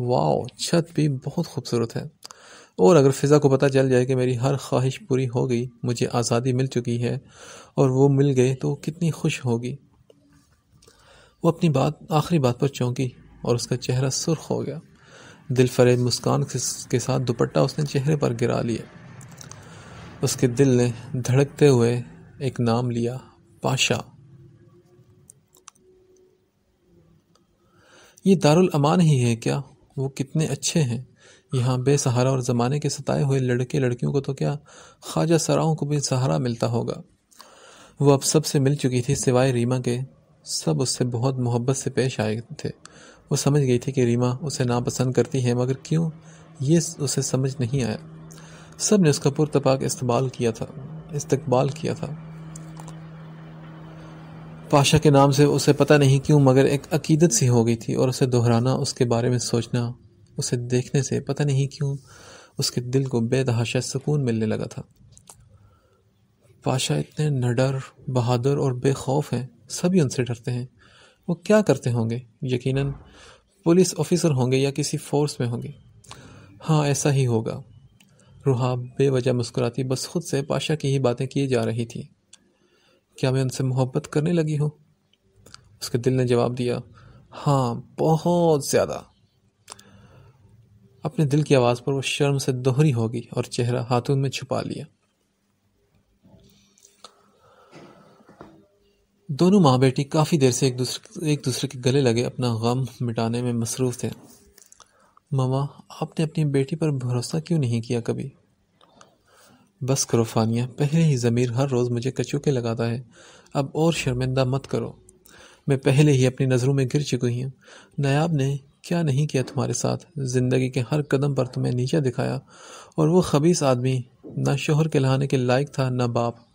वाओ छत भी बहुत खूबसूरत है और अगर फिज़ा को पता चल जाए कि मेरी हर ख्वाहिश पूरी हो गई मुझे आज़ादी मिल चुकी है और वो मिल गए तो कितनी खुश होगी वो अपनी बात आखिरी बात पर चौंकी और उसका चेहरा सुर्ख हो गया दिल फरेब मुस्कान के साथ दुपट्टा उसने चेहरे पर गिरा लिया उसके दिल ने धड़कते हुए एक नाम लिया पाशा ये दारुल अमान ही है क्या वो कितने अच्छे हैं यहाँ बेसहारा और ज़माने के सताए हुए लड़के लड़कियों को तो क्या ख्वाजा सराओं को भी सहारा मिलता होगा वो अब सबसे मिल चुकी थी सिवाय रीमा के सब उससे बहुत मोहब्बत से पेश आए थे वो समझ गई थी कि रीमा उसे नापसंद करती है मगर क्यों ये उसे समझ नहीं आया सब ने उसका पुरतपाक इस्तेमाल किया था इस्तकबाल किया था पाशा के नाम से उसे पता नहीं क्यों मगर एक अकीदत सी हो गई थी और उसे दोहराना उसके बारे में सोचना उसे देखने से पता नहीं क्यों उसके दिल को बेतहाशा सुकून मिलने लगा था पाशा इतने नडर बहादुर और बेखौफ हैं सभी उनसे डरते हैं वो क्या करते होंगे यकीन पुलिस ऑफिसर होंगे या किसी फोर्स में होंगे हाँ ऐसा ही होगा रूहाब बेवजह मुस्कुराती बस खुद से पाशा की ही बातें किए जा रही थी क्या मैं उनसे मोहब्बत करने लगी हूँ उसके दिल ने जवाब दिया हाँ बहुत ज़्यादा अपने दिल की आवाज़ पर वो शर्म से दोहरी होगी और चेहरा हाथों में छुपा लिया दोनों माँ बेटी काफ़ी देर से एक दूसरे एक दूसरे के गले लगे अपना गम मिटाने में मसरूफ़ थे मामा आपने अपनी बेटी पर भरोसा क्यों नहीं किया कभी बस करो फानिया पहले ही ज़मीर हर रोज़ मुझे कचूके लगाता है अब और शर्मिंदा मत करो मैं पहले ही अपनी नज़रों में गिर चुकी हूँ नायाब ने क्या नहीं किया तुम्हारे साथ ज़िंदगी के हर कदम पर तुम्हें नीचा दिखाया और वो खबीस आदमी ना शोहर के लहाने के लायक था ना बाप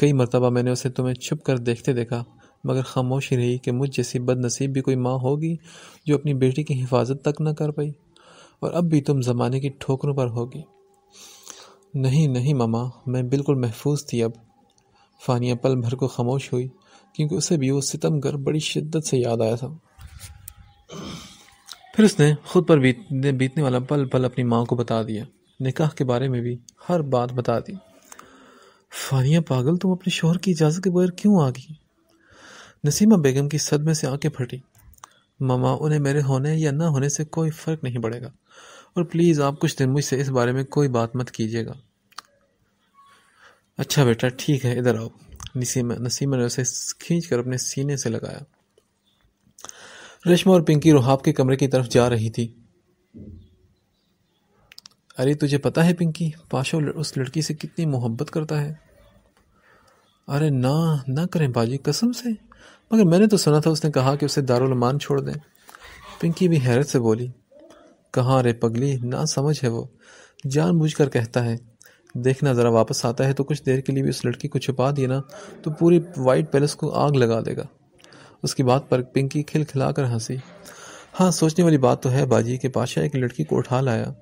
कई मरतबा मैंने उसे तुम्हें छुप कर देखते देखा मगर खामोश ही रही कि मुझ जैसी बदनसीब भी कोई माँ होगी जो अपनी बेटी की हिफाजत तक न कर पाई और अब भी तुम ज़माने की ठोकरों पर होगी नहीं नहीं मामा मैं बिल्कुल महफूज थी अब फानिया पल भर को खामोश हुई क्योंकि उसे भी वो सितम कर बड़ी शिद्दत से याद आया था फिर उसने खुद पर बीतने बीतने वाला पल पल अपनी माँ को बता दिया निकाह के बारे में भी हर बात बता दी फानिया पागल तुम अपने शोहर की इजाज़त के बगैर क्यों आ गई नसीमा बेगम की सदमे से आंखें फटी मामा उन्हें मेरे होने या ना होने से कोई फ़र्क नहीं पड़ेगा और प्लीज़ आप कुछ दिन मुझसे इस बारे में कोई बात मत कीजिएगा अच्छा बेटा ठीक है इधर आओ नसीमा नसीमा ने उसे खींच कर अपने सीने से लगाया रश्मा और पिंकी रोहाब के कमरे की तरफ जा रही थी अरे तुझे पता है पिंकी पाशो उस लड़की से कितनी मोहब्बत करता है अरे ना ना करें बाजी कसम से मगर मैंने तो सुना था उसने कहा कि उसे दारुलमान छोड़ दें पिंकी भी हैरत से बोली कहाँ अरे पगली ना समझ है वो जानबूझकर कहता है देखना ज़रा वापस आता है तो कुछ देर के लिए भी उस लड़की को छुपा दिए ना तो पूरी वाइट पैलेस को आग लगा देगा उसकी बात पर पिंकी खिलखिलाकर हंसी हाँ सोचने वाली बात तो है बाजी के पाशा एक लड़की को उठा लाया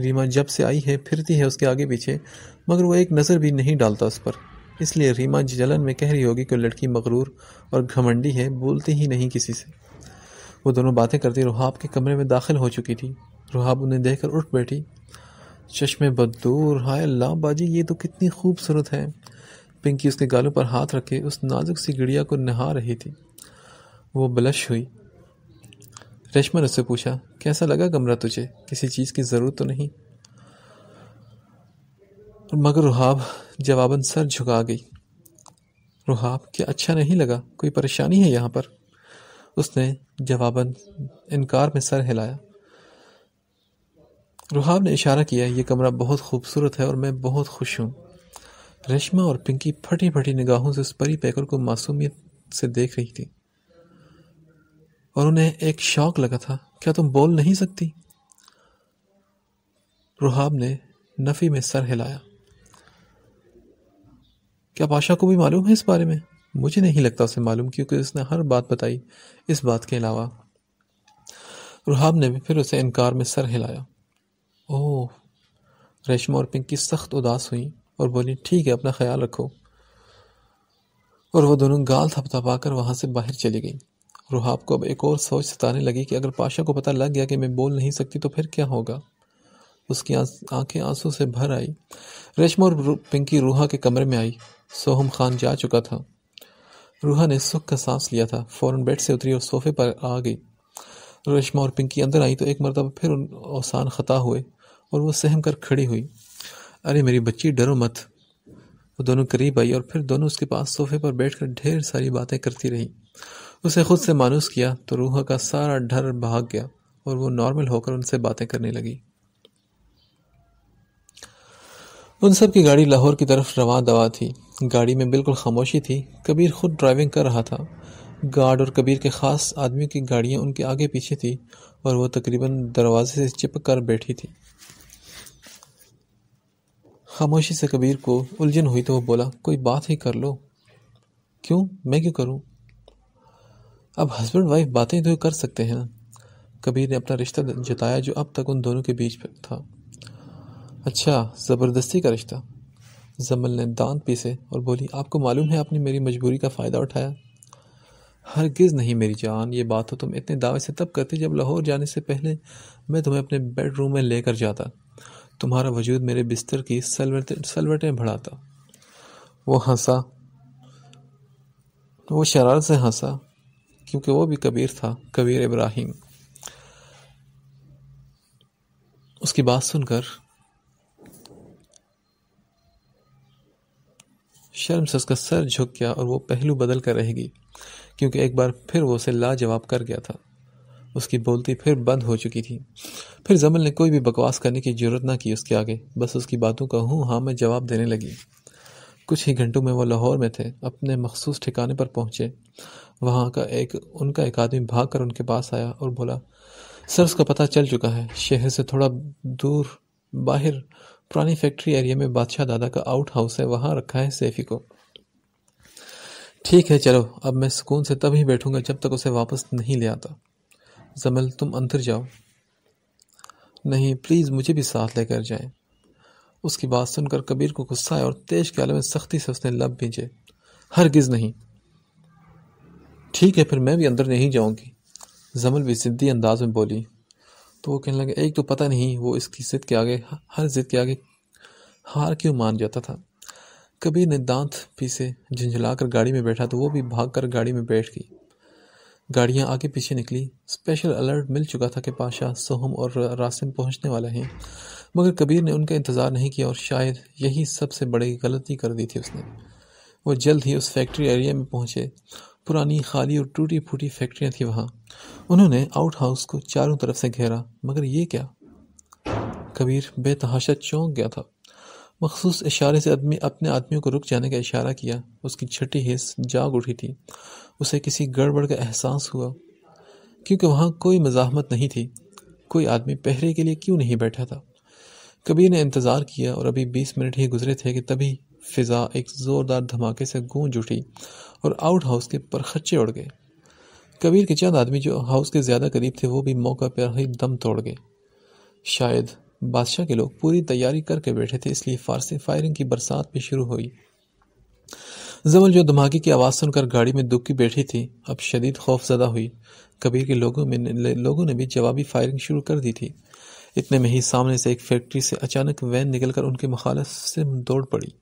रीमा जब से आई है फिरती है उसके आगे पीछे मगर वह एक नज़र भी नहीं डालता उस पर इसलिए रीमा जलन में कह रही होगी कि लड़की मकरूर और घमंडी है बोलती ही नहीं किसी से वो दोनों बातें करती रुहाब के कमरे में दाखिल हो चुकी थी रुहाब उन्हें देखकर उठ बैठी चश्मे बदूर हाय अल्लाह बाजी ये तो कितनी खूबसूरत है पिंकी उसके गालों पर हाथ रखे उस नाजुक सी गिड़िया को नहा रही थी वो ब्लश हुई रेशमा ने उससे पूछा कैसा लगा कमरा तुझे किसी चीज़ की ज़रूरत तो नहीं मगर रुहाब जवाबन सर झुका गई रुहाब क्या अच्छा नहीं लगा कोई परेशानी है यहाँ पर उसने जवाबन इनकार में सर हिलाया रुहाब ने इशारा किया ये कमरा बहुत खूबसूरत है और मैं बहुत खुश हूँ रेशमा और पिंकी फटी फटी निगाहों से उस परी पैकर को मासूमियत से देख रही थी और उन्हें एक शौक लगा था क्या तुम बोल नहीं सकती रुहाब ने नफ़ी में सर हिलाया क्या पाशा को भी मालूम है इस बारे में मुझे नहीं लगता उसे मालूम क्योंकि उसने हर बात बताई इस बात के अलावा रुहाब ने भी फिर उसे इनकार में सर हिलाया ओह रेशमा और पिंकी सख्त उदास हुई और बोली ठीक है अपना ख्याल रखो और वो दोनों गाल थपथपाकर वहाँ से बाहर चली गई रुहाब को अब एक और सोच सताने लगी कि अगर पाशा को पता लग गया कि मैं बोल नहीं सकती तो फिर क्या होगा उसकी आंखें आंसू से भर आई रेशमा और पिंकी रूहा के कमरे में आई सोहम खान जा चुका था रूहा ने सुख का सांस लिया था फ़ौरन बेड से उतरी और सोफे पर आ गई रेशमा और पिंकी अंदर आई तो एक मरतब फिर उन औसान ख़ता हुए और वो सहम कर खड़ी हुई अरे मेरी बच्ची डरो मत वो दोनों करीब आई और फिर दोनों उसके पास सोफे पर बैठकर ढेर सारी बातें करती रहीं उसे खुद से मानूस किया तो रूहा का सारा डर भाग गया और वो नॉर्मल होकर उनसे बातें करने लगी उन सब की गाड़ी लाहौर की तरफ रवा दवा थी गाड़ी में बिल्कुल खामोशी थी कबीर खुद ड्राइविंग कर रहा था गार्ड और कबीर के ख़ास आदमी की गाड़ियाँ उनके आगे पीछे थी और वो तकरीबन दरवाजे से चिपक कर बैठी थी खामोशी से कबीर को उलझन हुई तो वो बोला कोई बात ही कर लो क्यों मैं क्यों करूं अब हस्बैंड वाइफ बातें तो कर सकते हैं कबीर ने अपना रिश्ता जताया जो अब तक उन दोनों के बीच था अच्छा ज़बरदस्ती का रिश्ता जमल ने दांत पीसे और बोली आपको मालूम है आपने मेरी मजबूरी का फ़ायदा उठाया हरगिज़ नहीं मेरी जान ये बात तो तुम इतने दावे से तब करते जब लाहौर जाने से पहले मैं तुम्हें अपने बेडरूम में लेकर जाता तुम्हारा वजूद मेरे बिस्तर की सलवटें सलवटें भड़ाता वो हंसा वो शरार से हंसा क्योंकि वो भी कबीर था कबीर इब्राहिम उसकी बात सुनकर शर्म से उसका सर झुक गया और वो पहलू बदल कर रहेगी क्योंकि एक बार फिर वो उसे लाजवाब कर गया था उसकी बोलती फिर बंद हो चुकी थी फिर जमल ने कोई भी बकवास करने की जरूरत ना की उसके आगे बस उसकी बातों का हूँ हाँ मैं जवाब देने लगी कुछ ही घंटों में वो लाहौर में थे अपने मखसूस ठिकाने पर पहुंचे वहाँ का एक उनका एक आदमी भाग कर उनके पास आया और बोला सर उसका पता चल चुका है शहर से थोड़ा दूर बाहर पुरानी फैक्ट्री एरिया में बादशाह दादा का आउट हाउस है वहाँ रखा है सेफी को ठीक है चलो अब मैं सुकून से तभी बैठूंगा जब तक उसे वापस नहीं ले आता जमल तुम अंदर जाओ नहीं प्लीज़ मुझे भी साथ लेकर जाएं उसकी बात सुनकर कबीर को गुस्सा आया और तेज के आलम में सख्ती से उसने लब भेजे हरगिज़ नहीं ठीक है फिर मैं भी अंदर नहीं जाऊंगी जमल भी ज़िद्दी अंदाज में बोली तो वो कहने लगे एक तो पता नहीं वो इसकी ज़िद के आगे हर ज़िद के आगे हार क्यों मान जाता था कबीर ने दांत पीसे झंझला कर गाड़ी में बैठा तो वो भी भाग कर गाड़ी में बैठ गई गाड़ियां आगे पीछे निकली स्पेशल अलर्ट मिल चुका था कि पाशा सोहम और रासिम पहुंचने वाले हैं मगर कबीर ने उनका इंतज़ार नहीं किया और शायद यही सबसे बड़ी गलती कर दी थी उसने वो जल्द ही उस फैक्ट्री एरिया में पहुंचे पुरानी खाली और टूटी फूटी फैक्ट्रियाँ थी वहाँ उन्होंने आउट हाउस को चारों तरफ से घेरा मगर ये क्या कबीर बेतहाशा चौंक गया था मखसूस इशारे से आदमी अपने आदमियों को रुक जाने का इशारा किया उसकी छठी हिस्स जाग उठी थी उसे किसी गड़बड़ का एहसास हुआ क्योंकि वहाँ कोई मजाहमत नहीं थी कोई आदमी पहरे के लिए क्यों नहीं बैठा था कबीर ने इंतज़ार किया और अभी बीस मिनट ही गुजरे थे कि तभी फिज़ा एक ज़ोरदार धमाके से गूंज उठी और आउट हाउस के परखच्चे उड़ गए कबीर के चंद आदमी जो हाउस के ज़्यादा करीब थे वो भी मौका पर ही दम तोड़ गए शायद बादशाह के लोग पूरी तैयारी करके बैठे थे इसलिए फारसी फायरिंग की बरसात भी शुरू हुई जमल जो धमाके की आवाज़ सुनकर गाड़ी में दुबकी बैठी थी अब शदीद खौफ ज़्यादा हुई कबीर के लोगों में लोगों ने भी जवाबी फायरिंग शुरू कर दी थी इतने में ही सामने से एक फैक्ट्री से अचानक वैन निकलकर उनके मुखालफ से दौड़ पड़ी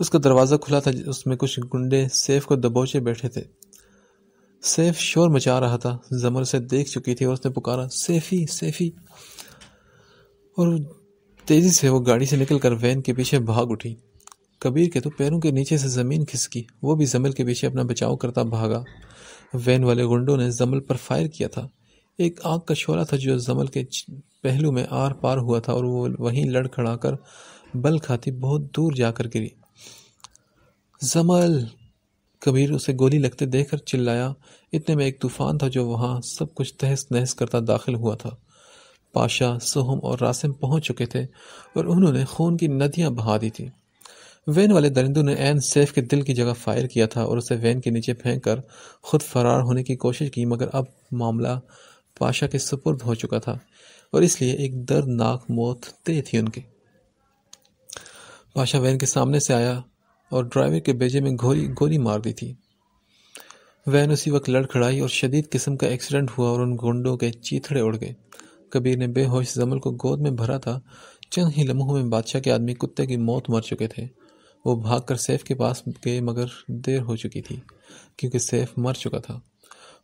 उसका दरवाज़ा खुला था उसमें कुछ गुंडे सेफ को दबोचे बैठे थे सेफ शोर मचा रहा था जमर से देख चुकी थी और उसने पुकारा सेफी सेफी और तेजी से वो गाड़ी से निकलकर वैन के पीछे भाग उठी कबीर के तो पैरों के नीचे से ज़मीन खिसकी वो भी जमल के पीछे अपना बचाव करता भागा वैन वाले गुंडों ने जमल पर फायर किया था एक आग का शोला था जो जमल के पहलू में आर पार हुआ था और वो वहीं लड़खड़ा कर बल खाती बहुत दूर जाकर गिरी जमल कबीर उसे गोली लगते देखकर चिल्लाया इतने में एक तूफान था जो वहाँ सब कुछ तहस नहस करता दाखिल हुआ था पाशा सोहम और रासिम पहुंच चुके थे और उन्होंने खून की नदियां बहा दी थी वैन वाले दरिंदों ने एन सेफ के दिल की जगह फायर किया था और उसे वैन के नीचे फेंक कर खुद फरार होने की कोशिश की मगर अब मामला पाशा के सुपुर्द हो चुका था और इसलिए एक दर्दनाक मौत तय थी उनकी पाशा वैन के सामने से आया और ड्राइवर के बेजे में गोली गोली मार दी थी वैन उसी वक्त लड़खड़ाई और शदीद किस्म का एक्सीडेंट हुआ और उन गुंडों के चीथड़े उड़ गए कबीर ने बेहोश जमल को गोद में भरा था चंद ही लम्हों में बादशाह के आदमी कुत्ते की मौत मर चुके थे वो भाग कर सैफ के पास गए मगर देर हो चुकी थी क्योंकि सैफ मर चुका था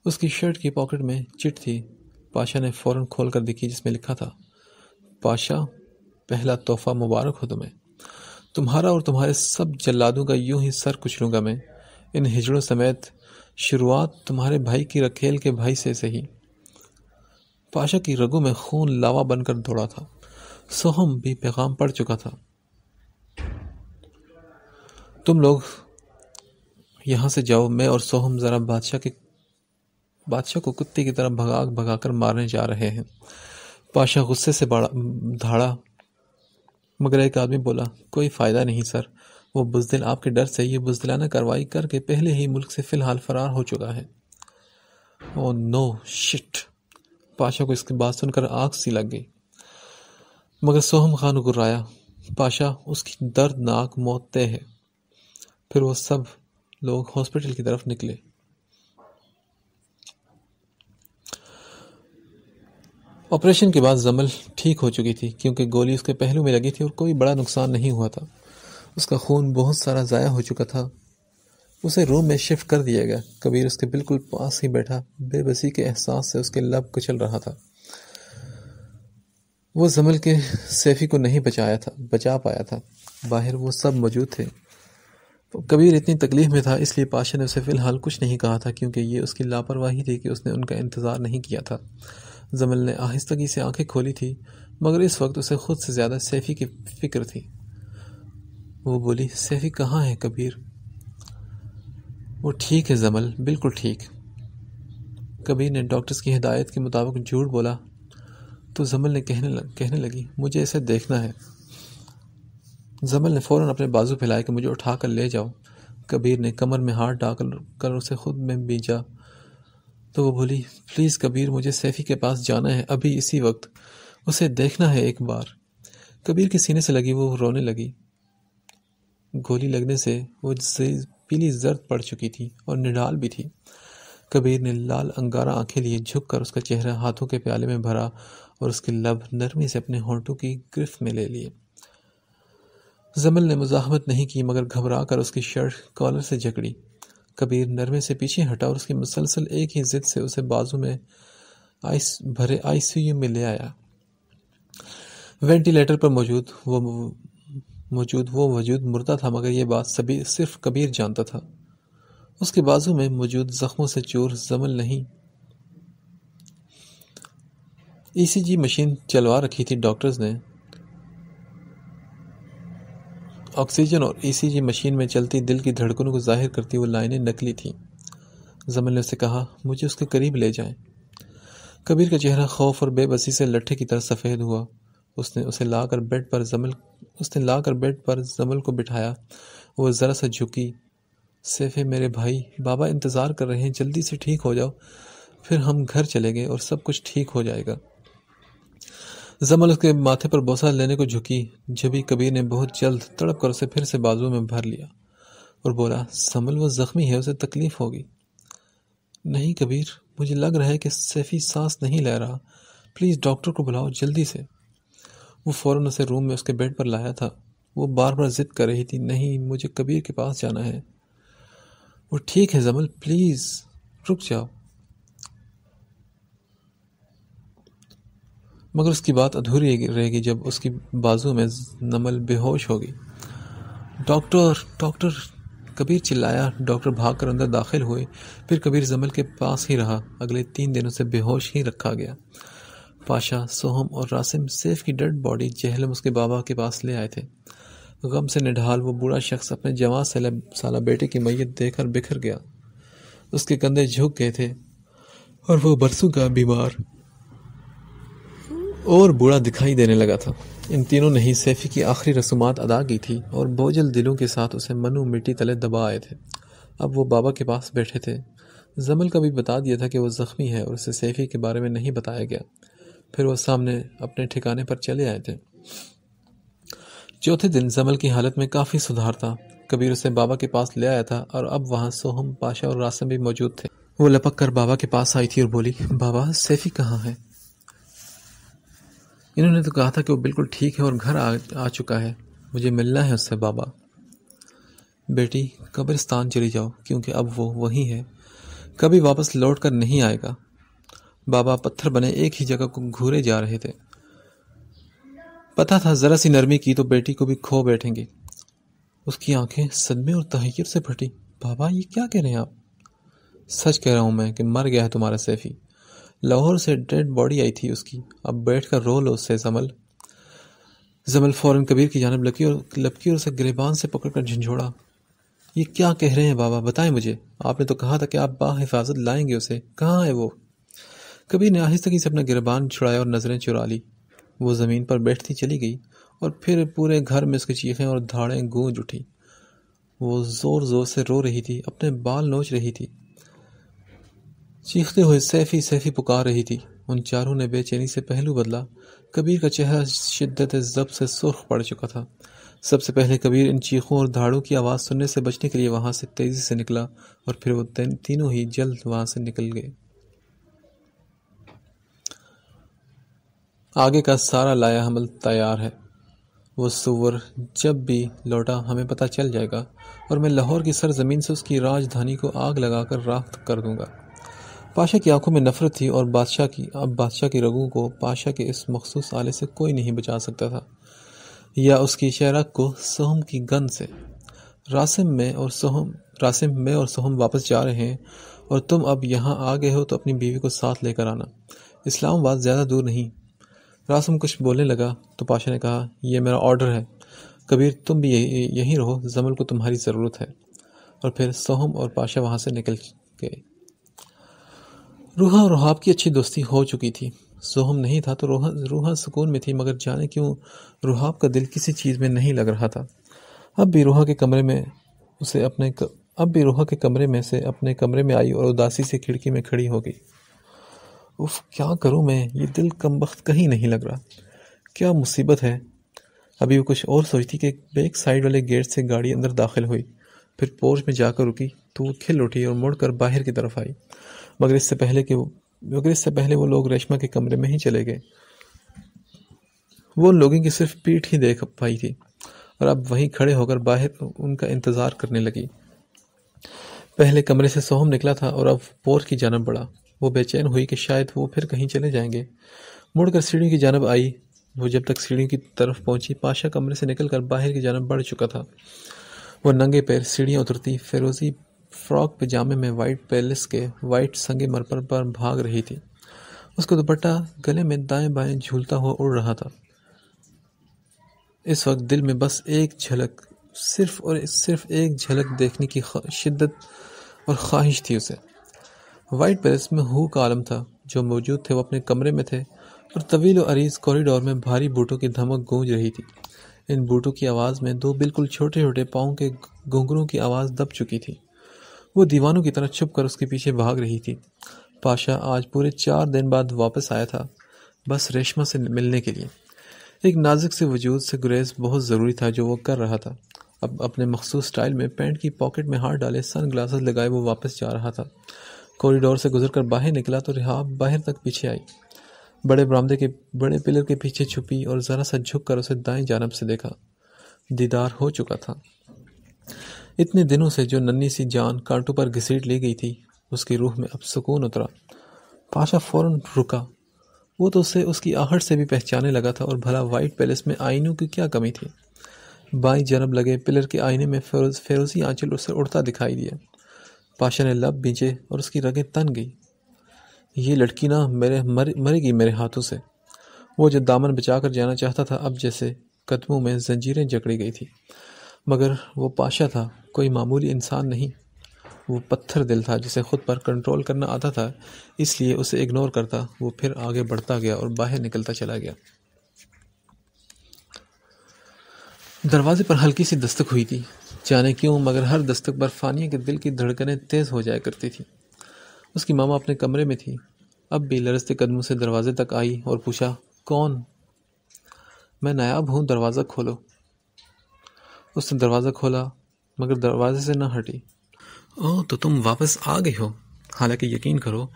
उसकी शर्ट की पॉकेट में चिट थी पाशा ने फ़ौरन खोल कर देखी जिसमें लिखा था पाशा पहला तोहफा मुबारक हो तुम्हें तुम्हारा और तुम्हारे सब जल्लादों का यूं ही सर कुचलूंगा मैं इन हिजड़ों समेत शुरुआत तुम्हारे भाई की रखेल के भाई से सही पाशा की रगों में खून लावा बनकर दौड़ा था सोहम भी पैगाम पढ़ चुका था तुम लोग यहाँ से जाओ मैं और सोहम ज़रा बादशाह के बादशाह को कुत्ते की तरह भगा भगा कर मारने जा रहे हैं पाशा गुस्से से बड़ा धाड़ा मगर एक आदमी बोला कोई फ़ायदा नहीं सर वो बुजदिल आपके डर से ये बुजदिलाना कार्रवाई करके पहले ही मुल्क से फ़िलहाल फरार हो चुका है ओ नो शिट पाशा को इसकी बात सुनकर आग सी लग गई मगर सोहम खान गुर्राया पाशा उसकी दर्दनाक मौत तय है फिर वो सब लोग हॉस्पिटल की तरफ निकले ऑपरेशन के बाद जमल ठीक हो चुकी थी क्योंकि गोली उसके पहलू में लगी थी और कोई बड़ा नुकसान नहीं हुआ था उसका खून बहुत सारा ज़ाया हो चुका था उसे रूम में शिफ्ट कर दिया गया कबीर उसके बिल्कुल पास ही बैठा बेबसी के एहसास से उसके लब कुचल रहा था वो जमल के सैफी को नहीं बचाया था बचा पाया था बाहर वो सब मौजूद थे कबीर इतनी तकलीफ में था इसलिए पाशा ने उसे फ़िलहाल कुछ नहीं कहा था क्योंकि ये उसकी लापरवाही थी कि उसने उनका इंतज़ार नहीं किया था जमल ने आहिस्तगी से आंखें खोली थी मगर इस वक्त उसे खुद से ज़्यादा सैफ़ी की फ़िक्र थी वो बोली सैफ़ी कहाँ है कबीर वो ठीक है जमल बिल्कुल ठीक कबीर ने डॉक्टर्स की हिदायत के मुताबिक झूठ बोला तो जमल ने कहने लग, कहने लगी मुझे इसे देखना है जमल ने फ़ौर अपने बाजू फैलाए कि मुझे उठा कर ले जाओ कबीर ने कमर में हाथ डाल कर उसे खुद में बीजा तो वो बोली प्लीज़ कबीर मुझे सैफ़ी के पास जाना है अभी इसी वक्त उसे देखना है एक बार कबीर के सीने से लगी वो रोने लगी गोली लगने से वो पीली जर्द पड़ चुकी थी और निडाल भी थी कबीर ने लाल अंगारा आंखें लिए झुककर उसका चेहरा हाथों के प्याले में भरा और उसके लब नरमी से अपने होंठों की गिरफ्त में ले लिए जमल ने मुजाहमत नहीं की मगर घबरा कर उसकी शर्ट कॉलर से जकड़ी कबीर नरमे से पीछे हटा और उसकी मुसलसल एक ही जिद से उसे बाजू में आइस भरे आईसीयू में ले आया वेंटिलेटर पर मौजूद वो मौजूद वो वजूद मुर्दा था मगर यह बात सभी सिर्फ कबीर जानता था उसके बाजू में मौजूद जख्मों से चोर जमल नहीं ईसीजी e मशीन चलवा रखी थी डॉक्टर्स ने ऑक्सीजन और ईसीजी e मशीन में चलती दिल की धड़कनों को जाहिर करती वो लाइनें नकली थीं जमल ने उसे कहा मुझे उसके करीब ले जाएं कबीर का चेहरा खौफ और बेबसी से लट्ठे की तरह सफ़ेद हुआ उसने उसे लाकर बेड पर जमल उसने लाकर बेड पर जमल को बिठाया वो ज़रा सा झुकी सेफे मेरे भाई बाबा इंतज़ार कर रहे हैं जल्दी से ठीक हो जाओ फिर हम घर चले गए और सब कुछ ठीक हो जाएगा जमल उसके माथे पर बोसा लेने को झुकी जबी कबीर ने बहुत जल्द तड़प कर उसे फिर से बाजू में भर लिया और बोला समल वो ज़ख्मी है उसे तकलीफ़ होगी नहीं कबीर मुझे लग रहा है कि सेफ़ी सांस नहीं ले रहा प्लीज़ डॉक्टर को बुलाओ जल्दी से वो फ़ौरन उसे रूम में उसके बेड पर लाया था वो बार बार ज़िद कर रही थी नहीं मुझे कबीर के पास जाना है वो ठीक है जमल प्लीज़ रुक जाओ मगर उसकी बात अधूरी रहेगी जब उसकी बाजू में नमल बेहोश होगी डॉक्टर डॉक्टर कबीर चिल्लाया डॉक्टर भागकर अंदर दाखिल हुए फिर कबीर जमल के पास ही रहा अगले तीन दिनों से बेहोश ही रखा गया पाशा सोहम और रासिम सेफ की डेड बॉडी जहलम उसके बाबा के पास ले आए थे गम से निढाल वो बूढ़ा शख्स अपने जवां साला बेटे की मैयत देखकर बिखर गया उसके कंधे झुक गए थे और वो बरसों का बीमार और बूढ़ा दिखाई देने लगा था इन तीनों ने ही सैफी की आखिरी रसूमात अदा की थी और बोझल दिलों के साथ उसे मनु मिट्टी तले दबा आए थे अब वो बाबा के पास बैठे थे जमल का भी बता दिया था कि वो ज़ख्मी है और उसे सैफी के बारे में नहीं बताया गया फिर वह सामने अपने ठिकाने पर चले आए थे चौथे दिन जमल की हालत में काफ़ी सुधार था कबीर उसे बाबा के पास ले आया था और अब वहाँ सोहम पाशा और रासम भी मौजूद थे वो लपक कर बाबा के पास आई थी और बोली बाबा सैफी कहाँ है इन्होंने तो कहा था कि वो बिल्कुल ठीक है और घर आ, आ चुका है मुझे मिलना है उससे बाबा बेटी कब्रिस्तान चली जाओ क्योंकि अब वो वहीं है कभी वापस लौट कर नहीं आएगा बाबा पत्थर बने एक ही जगह को घूरे जा रहे थे पता था जरा सी नरमी की तो बेटी को भी खो बैठेंगे उसकी आंखें सदमे और तहकीर से फटी बाबा ये क्या कह रहे हैं आप सच कह रहा हूं मैं कि मर गया है तुम्हारा सैफी लाहौर से डेड बॉडी आई थी उसकी अब बैठ कर रो लो उससे जमल जमल फौरन कबीर की जानब लकी और लपकी और उसे गिरबान से पकड़कर झंझोड़ा ये क्या कह रहे हैं बाबा बताएं मुझे आपने तो कहा था कि आप बाहिफाजत लाएंगे उसे कहाँ है वो कबीर ने आहिस्ता से अपना गिरबान छुड़ाया और नज़रें चुरा ली वो ज़मीन पर बैठती चली गई और फिर पूरे घर में उसकी चीखें और धाड़ें गूंज उठी वो ज़ोर ज़ोर से रो रही थी अपने बाल नोच रही थी चीखते हुए सैफ़ी सैफ़ी पुकार रही थी उन चारों ने बेचैनी से पहलू बदला कबीर का चेहरा शिद्दत जब से सुर्ख पड़ चुका था सबसे पहले कबीर इन चीखों और धाड़ों की आवाज़ सुनने से बचने के लिए वहाँ से तेज़ी से निकला और फिर वो तीनों ही जल्द वहाँ से निकल गए आगे का सारा लाया हमल तैयार है वो सूअर जब भी लौटा हमें पता चल जाएगा और मैं लाहौर की सरजमीन से उसकी राजधानी को आग लगाकर राख कर दूंगा पाशा की आंखों में नफरत थी और बादशाह की अब बादशाह की रगों को पाशा के इस मखसूस आले से कोई नहीं बचा सकता था या उसकी शहरा को सहम की गन से रासिम में और सहम रासिम में और सहम वापस जा रहे हैं और तुम अब यहाँ आ गए हो तो अपनी बीवी को साथ लेकर आना इस्लामाबाद ज़्यादा दूर नहीं रासम कुछ बोलने लगा तो पाशा ने कहा यह मेरा ऑर्डर है कबीर तुम भी यही यहीं रहो जमल को तुम्हारी ज़रूरत है और फिर सोहम और पाशा वहाँ से निकल गए रूहा और रुहाब की अच्छी दोस्ती हो चुकी थी सोहम नहीं था तो रूहा रूहा सुकून में थी मगर जाने क्यों रुहाब का दिल किसी चीज़ में नहीं लग रहा था अब भी रूहा के कमरे में उसे अपने क... अब भी रूहा के कमरे में से अपने कमरे में आई और उदासी से खिड़की में खड़ी हो गई उफ़ क्या करूं मैं ये दिल कम वक्त कहीं नहीं लग रहा क्या मुसीबत है अभी वो कुछ और सोचती कि बैक साइड वाले गेट से गाड़ी अंदर दाखिल हुई फिर पोर्च में जाकर रुकी तो वो खिल उठी और मुड़कर बाहर की तरफ आई मगर इससे पहले कि वो मगर इससे पहले वो लोग रेशमा के कमरे में ही चले गए वो उन लोगों की सिर्फ पीठ ही देख पाई थी और अब वहीं खड़े होकर बाहर उनका इंतज़ार करने लगी पहले कमरे से सोहम निकला था और अब पोर्च की जानब बढ़ा वो बेचैन हुई कि शायद वो फिर कहीं चले जाएंगे मुड़कर सीढ़ियों की जानब आई वो जब तक सीढ़ियों की तरफ पहुंची पाशा कमरे से कर बाहर की जानब बढ़ चुका था वो नंगे पैर सीढ़ियाँ उतरती फिरोजी फ्रॉक पजामे में वाइट पैलेस के वाइट संगे मरपर पर भाग रही थी उसका दुपट्टा गले में दाएं बाएं झूलता हुआ उड़ रहा था इस वक्त दिल में बस एक झलक सिर्फ और सिर्फ एक झलक देखने की शिद्दत और ख्वाहिश थी उसे वाइट पेलेस में हु का आलम था जो मौजूद थे वो अपने कमरे में थे और तवील और अरीज कॉरिडोर में भारी बूटों की धमक गूंज रही थी इन बूटों की आवाज़ में दो बिल्कुल छोटे छोटे पाँव के घुघरों की आवाज़ दब चुकी थी वो दीवानों की तरह छुप कर उसके पीछे भाग रही थी पाशा आज पूरे चार दिन बाद वापस आया था बस रेशमा से मिलने के लिए एक नाजुक से वजूद से गुरेज बहुत ज़रूरी था जो वो कर रहा था अब अपने मखसूस स्टाइल में पैंट की पॉकेट में हाथ डाले सन ग्लासेस लगाए वो वापस जा रहा था कॉरिडोर से गुजरकर बाहर निकला तो रिहा बाहर तक पीछे आई बड़े बरामदे के बड़े पिलर के पीछे छुपी और ज़रा सा झुक कर उसे दाएं जानब से देखा दीदार हो चुका था इतने दिनों से जो नन्ही सी जान कांटों पर घसीट ली गई थी उसकी रूह में अब सुकून उतरा पाशा फौरन रुका वो तो उसे उसकी आहट से भी पहचाने लगा था और भला वाइट पैलेस में आईनों की क्या कमी थी बाई जनब लगे पिलर के आईने में फेरोजी आंचल उसे उड़ता दिखाई दिया पाशा ने लब बींचे और उसकी रगें तन गई ये लड़की ना मेरे मर मरेगी मेरे हाथों से वो जो दामन बचा कर जाना चाहता था अब जैसे कदमों में जंजीरें जकड़ी गई थी मगर वो पाशा था कोई मामूली इंसान नहीं वो पत्थर दिल था जिसे खुद पर कंट्रोल करना आता था इसलिए उसे इग्नोर करता वो फिर आगे बढ़ता गया और बाहर निकलता चला गया दरवाजे पर हल्की सी दस्तक हुई थी जाने क्यों मगर हर दस्तक पर फानिया के दिल की धड़कनें तेज़ हो जाया करती थी उसकी मामा अपने कमरे में थी अब भी लरसते कदमों से दरवाजे तक आई और पूछा कौन मैं नायाब हूँ दरवाज़ा खोलो उसने दरवाज़ा खोला मगर दरवाजे से न हटी ओह तो तुम वापस आ गई हो हालांकि यकीन करो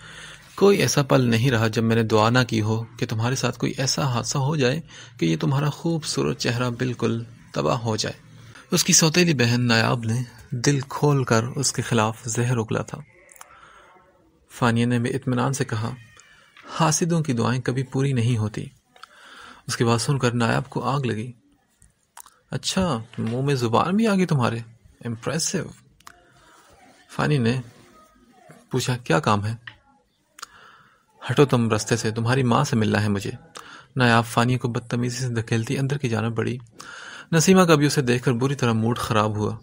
कोई ऐसा पल नहीं रहा जब मैंने दुआ ना की हो कि तुम्हारे साथ कोई ऐसा हादसा हो जाए कि ये तुम्हारा खूबसूरत चेहरा बिल्कुल तबाह हो जाए उसकी सौतेली बहन नायाब ने दिल खोल कर उसके खिलाफ जहर उगला था फानिया ने इतमान से कहा हासिदों की दुआएं कभी पूरी नहीं होती उसकी बाद सुनकर नायाब को आग लगी अच्छा मुंह में ज़ुबान भी आ गई तुम्हारे इम्प्रेसिव फानी ने पूछा क्या काम है हटो तुम रास्ते से तुम्हारी माँ से मिलना है मुझे नायाब फानी को बदतमीजी से धकेलती अंदर की जानब बड़ी नसीमा का भी उसे देखकर बुरी तरह मूड ख़राब हुआ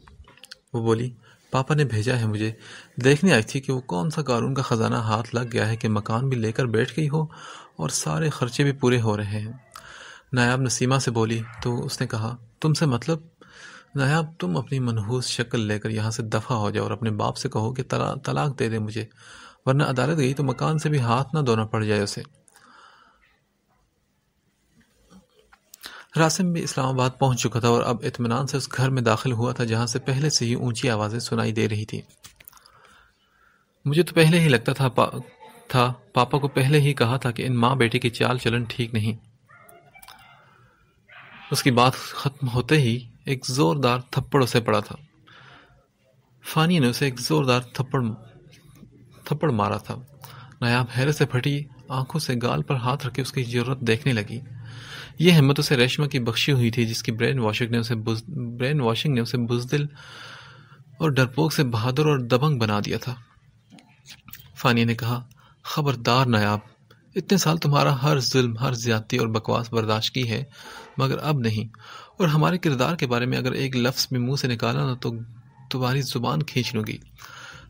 वो बोली पापा ने भेजा है मुझे देखने आई थी कि वो कौन सा कानून का ख़जाना हाथ लग गया है कि मकान भी लेकर बैठ गई हो और सारे खर्चे भी पूरे हो रहे हैं नायाब नसीमा से बोली तो उसने कहा तुमसे मतलब नायाब तुम अपनी मनहूस शक्ल लेकर यहाँ से दफ़ा हो जाओ और अपने बाप से कहो कि तलाक दे दे मुझे वरना अदालत गई तो मकान से भी हाथ ना धोना पड़ जाए उसे रासिम भी इस्लामाबाद पहुंच चुका था और अब इतमान से उस घर में दाखिल हुआ था जहां से पहले से ही ऊंची आवाज़ें सुनाई दे रही थी मुझे तो पहले ही लगता था पा, था पापा को पहले ही कहा था कि इन माँ बेटे की चाल चलन ठीक नहीं उसकी बात ख़त्म होते ही एक ज़ोरदार थप्पड़ उसे पड़ा था फानी ने उसे एक ज़ोरदार थप्पड़ थप्पड़ मारा था नायाब हैरे से फटी आंखों से गाल पर हाथ रखे उसकी जरूरत देखने लगी ये हिम्मत उसे रेशमा की बख्शी हुई थी जिसकी ब्रेन वॉशिंग ने उसे ब्रेन वॉशिंग ने उसे बुजदिल और डरपोक से बहादुर और दबंग बना दिया था फानिया ने कहा खबरदार नायाब इतने साल तुम्हारा हर जुल्म हर ज्यादती और बकवास बर्दाश्त की है मगर अब नहीं और हमारे किरदार के बारे में अगर एक लफ्ज़ में मुंह से निकाला ना तो तुम्हारी ज़ुबान खींच लूँगी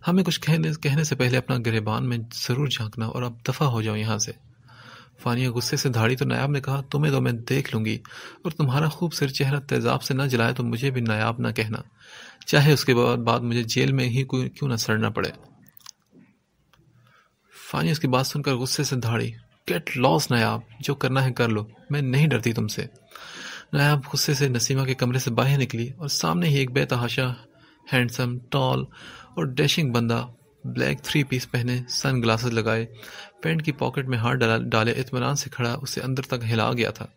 हमें कुछ कहने कहने से पहले अपना गिरेबान में ज़रूर झांकना और अब दफ़ा हो जाओ यहाँ से फानिया गुस्से से धाड़ी तो नायाब ने कहा तुम्हें तो मैं देख लूंगी और तुम्हारा खूब सिर चेहरा तेजाब से न जलाए तो मुझे भी नायाब ना कहना चाहे उसके बाद मुझे जेल में ही क्यों ना सड़ना पड़े फानिया उसकी बात सुनकर गुस्से से धाड़ी गेट लॉस नायाब जो करना है कर लो मैं नहीं डरती तुमसे नायाब गुस्से से नसीमा के कमरे से बाहर निकली और सामने ही एक बेतहाशा हैंडसम टॉल और डैशिंग बंदा ब्लैक थ्री पीस पहने सन ग्लासेस लगाए पेंट की पॉकेट में हाथ डाला डाले इतमान से खड़ा उसे अंदर तक हिला गया था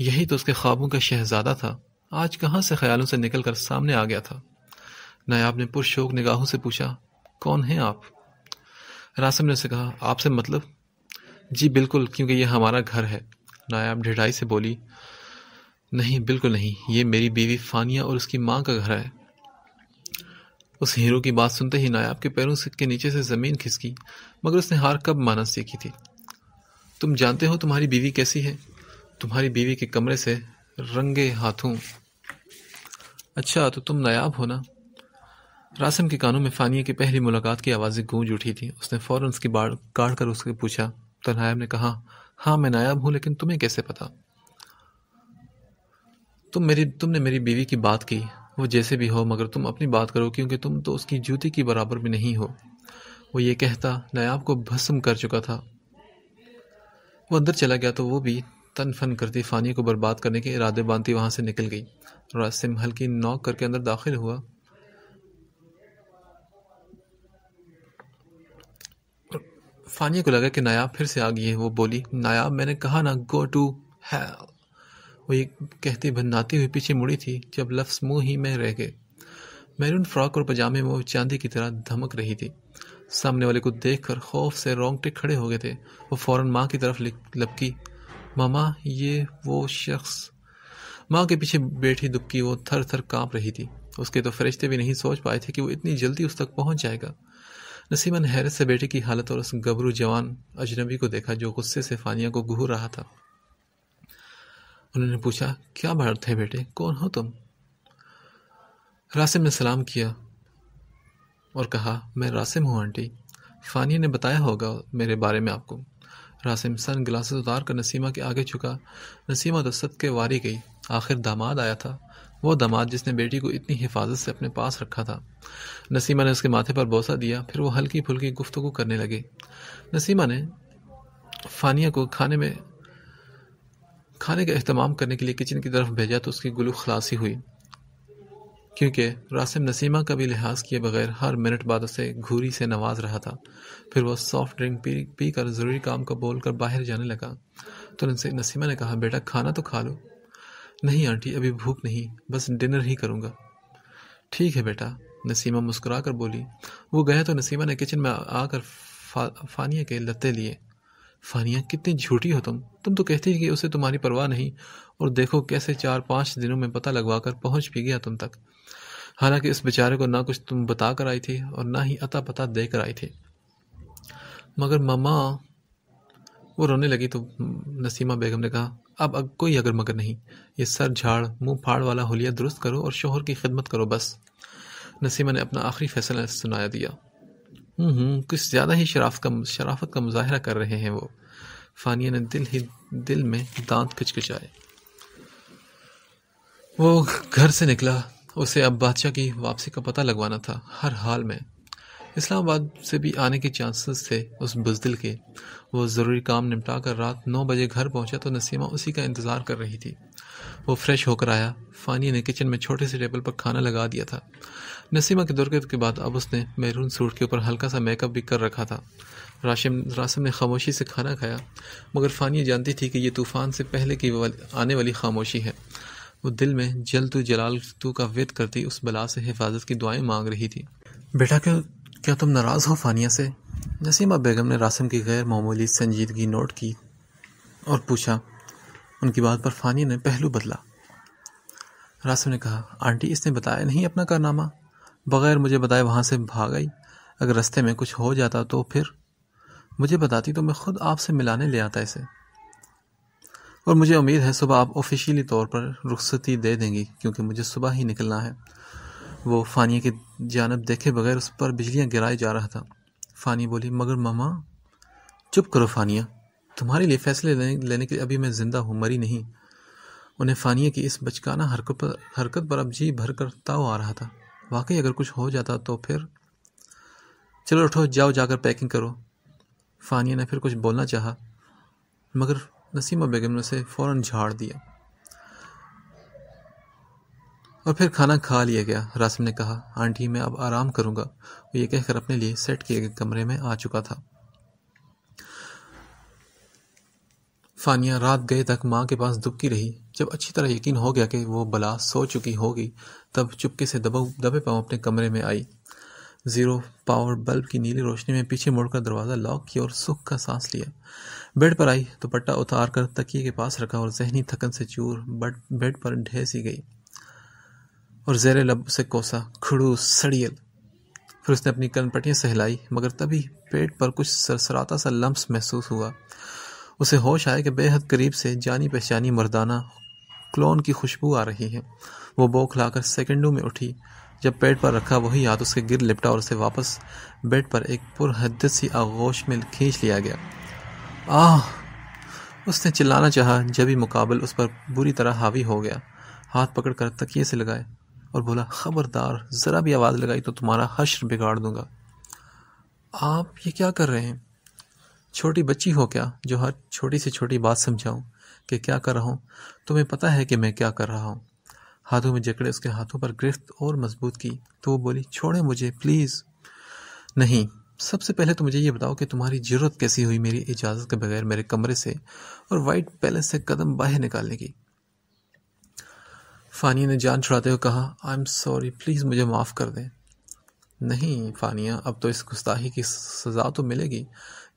यही तो उसके ख्वाबों का शहजादा था आज कहाँ से ख्यालों से निकल कर सामने आ गया था नायाब ने पुरशोक निगाहों से पूछा कौन हैं आप रासम ने उसे कहा आपसे मतलब जी बिल्कुल क्योंकि यह हमारा घर है नायाब ढिढ़ाई से बोली नहीं बिल्कुल नहीं ये मेरी बीवी फानिया और उसकी माँ का घर है उस हीरो की बात सुनते ही नायाब के पैरों से के नीचे से ज़मीन खिसकी मगर उसने हार कब माना सीखी थी तुम जानते हो तुम्हारी बीवी कैसी है तुम्हारी बीवी के कमरे से रंगे हाथों अच्छा तो तुम नायाब हो ना रासम के कानों में फानिया की पहली मुलाकात की आवाज़ें गूंज उठी थी उसने फ़ौरन उसकी बाढ़ काट कर उससे पूछा तो नायाब ने कहा हाँ मैं नायाब हूँ लेकिन तुम्हें कैसे पता तुम मेरी तुमने मेरी बीवी की बात की वो जैसे भी हो मगर तुम अपनी बात करो क्योंकि तुम तो उसकी जूती की बराबर भी नहीं हो वो ये कहता नायाब को भस्म कर चुका था वो अंदर चला गया तो वो भी तन फन करती फ़ानी को बर्बाद करने के इरादे बांधती वहाँ से निकल गई रासिम हल्की नौक करके अंदर दाखिल हुआ फानिया को लगा कि नायाब फिर से आ गई है वो बोली नायाब मैंने कहा ना गो टू हेल वो ये कहती भन्नाती हुई पीछे मुड़ी थी जब लफ्स मुँह ही में रह गए मैरून फ्रॉक और पजामे में वो चांदी की तरह धमक रही थी सामने वाले को देखकर खौफ से रोंगटे खड़े हो गए थे वो फौरन माँ की तरफ लपकी मामा ये वो शख्स माँ के पीछे बैठी दुबकी वो थर थर काँप रही थी उसके तो फरिश्ते भी नहीं सोच पाए थे कि वो इतनी जल्दी उस तक पहुँच जाएगा नसीमन हैरत से बेटे की हालत और उस गबरू जवान अजनबी को देखा जो गुस्से से फानिया को घूर रहा था उन्होंने पूछा क्या बात है बेटे कौन हो तुम रासिम ने सलाम किया और कहा मैं रासिम हूँ आंटी फ़ानिया ने बताया होगा मेरे बारे में आपको रासिम सन ग्लासेस उतार कर नसीमा के आगे चुका नसीमा तो सद के वारी गई आखिर दामाद आया था वो दामाद जिसने बेटी को इतनी हिफाजत से अपने पास रखा था नसीमा ने उसके माथे पर बोसा दिया फिर वो हल्की फुल्की गुफ्तु करने लगे नसीमा ने फ़ानिया को खाने में खाने का अहतमाम करने के लिए किचन की तरफ भेजा तो उसकी गुलू खलासी हुई क्योंकि रासिम नसीमा का भी लिहाज किए बगैर हर मिनट बाद उसे घूरी से नवाज रहा था फिर वह सॉफ्ट ड्रिंक पी पी कर ज़रूरी काम को बोल कर बाहर जाने लगा तो उनसे नसीमा ने कहा बेटा खाना तो खा लो नहीं आंटी अभी भूख नहीं बस डिनर ही करूँगा ठीक है बेटा नसीमा मुस्कुरा कर बोली वो गया तो नसीमा ने किचन में आकर फा, फानिया के लते लिए फानिया कितनी झूठी हो तुम तुम तो कहती कि उसे तुम्हारी परवाह नहीं और देखो कैसे चार पांच दिनों में पता लगवा कर पहुंच भी गया तुम तक हालांकि इस बेचारे को ना कुछ तुम बता कर आई थी और ना ही अता पता दे कर आई थी मगर मामा वो रोने लगी तो नसीमा बेगम ने कहा अब अग कोई अगर मगर नहीं ये सर झाड़ मुंह फाड़ वाला होलिया दुरुस्त करो और शोहर की खिदमत करो बस नसीमा ने अपना आखिरी फैसला सुनाया दिया हम्म कुछ ज़्यादा ही शराफ का शराफत का मुजाहरा कर रहे हैं वो फानिया ने दिल ही दिल में दांत खिचकिचाए वो घर से निकला उसे अब बादशाह की वापसी का पता लगवाना था हर हाल में इस्लामाबाद से भी आने के चांसेस थे उस बुजदिल के वो ज़रूरी काम निपटा कर रात नौ बजे घर पहुंचा तो नसीमा उसी का इंतज़ार कर रही थी वो फ्रेश होकर आया फ़ानिया ने किचन में छोटे से टेबल पर खाना लगा दिया था नसीमा के दुर्गत के बाद अब उसने मैरून सूट के ऊपर हल्का सा मेकअप भी कर रखा था राशिम रासम ने खामोशी से खाना खाया मगर फ़ानिया जानती थी कि ये तूफ़ान से पहले की वाल, आने वाली खामोशी है वो दिल में जल तू जलाल तू का वेद करती उस बला से हिफाजत की दुआएं मांग रही थी बेटा क्यों क्या तुम नाराज़ हो फानिया से नसीमा बेगम ने रासम की गैर मामूली संजीदगी नोट की और पूछा उनकी बात पर फानिया ने पहलू बदला रासम ने कहा आंटी इसने बताया नहीं अपना कारनामा बगैर मुझे बताए वहाँ से भाग गई अगर रास्ते में कुछ हो जाता तो फिर मुझे बताती तो मैं खुद आपसे मिलाने ले आता इसे और मुझे उम्मीद है सुबह आप ऑफिशियली तौर पर रुखसती दे देंगी क्योंकि मुझे सुबह ही निकलना है वो फानिया की जानब देखे बगैर उस पर बिजलियाँ गिराए जा रहा था फ़ानी बोली मगर मामा चुप करो फानिया तुम्हारे लिए फैसले लेने, लेने के लिए अभी मैं ज़िंदा हूँ मरी नहीं उन्हें फानिया की इस बचकाना हरकत पर हरकत पर अब जी भर कर ताव आ रहा था वाकई अगर कुछ हो जाता तो फिर चलो उठो जाओ जाकर पैकिंग करो फानिया ने फिर कुछ बोलना चाहा मगर नसीमा बेगम ने उसे फ़ौर झाड़ दिया और फिर खाना खा लिया गया रासम ने कहा आंटी मैं अब आराम करूंगा वो ये कहकर अपने लिए सेट किए गए कमरे में आ चुका था सानिया रात गए तक माँ के पास दुबकी रही जब अच्छी तरह यकीन हो गया कि वो बला सो चुकी होगी तब चुपके से दबा दबे पाँव अपने कमरे में आई ज़ीरो पावर बल्ब की नीली रोशनी में पीछे मुड़कर दरवाज़ा लॉक किया और सुख का सांस लिया बेड पर आई तो पट्टा उतार कर तकिए के पास रखा और जहनी थकन से चूर बट बेड पर ढेसी गई और जेर लब से कोसा खड़ू सड़ियल फिर उसने अपनी कनपटियाँ सहलाई मगर तभी पेट पर कुछ सरसराता सा लम्ब महसूस हुआ उसे होश आया कि बेहद करीब से जानी पहचानी मर्दाना क्लोन की खुशबू आ रही है वो बौखलाकर सेकेंडों में उठी जब पेट पर रखा वही हाथ उसके गिर लिपटा और उसे वापस बेड पर एक पुरहदत सी आगोश में खींच लिया गया आह उसने चिल्लाना चाहा जब ही मुकाबल उस पर बुरी तरह हावी हो गया हाथ पकड़ कर तकिए से लगाए और बोला खबरदार ज़रा भी आवाज़ लगाई तो तुम्हारा हश्र बिगाड़ दूंगा आप ये क्या कर रहे हैं छोटी बच्ची हो क्या जो हर छोटी से छोटी बात समझाऊं कि क्या कर रहा हूँ तुम्हें पता है कि मैं क्या कर रहा हूँ हाथों में जकड़े उसके हाथों पर गिरफ्त और मजबूत की तो वो बोली छोड़े मुझे प्लीज़ नहीं सबसे पहले तो मुझे ये बताओ कि तुम्हारी ज़रूरत कैसी हुई मेरी इजाज़त के बगैर मेरे कमरे से और वाइट पैलेस से कदम बाहर निकालने की फानिया ने जान छुड़ाते हुए कहा आई एम सॉरी प्लीज़ मुझे माफ़ कर दें नहीं फानिया अब तो इस गुस्ताही की सज़ा तो मिलेगी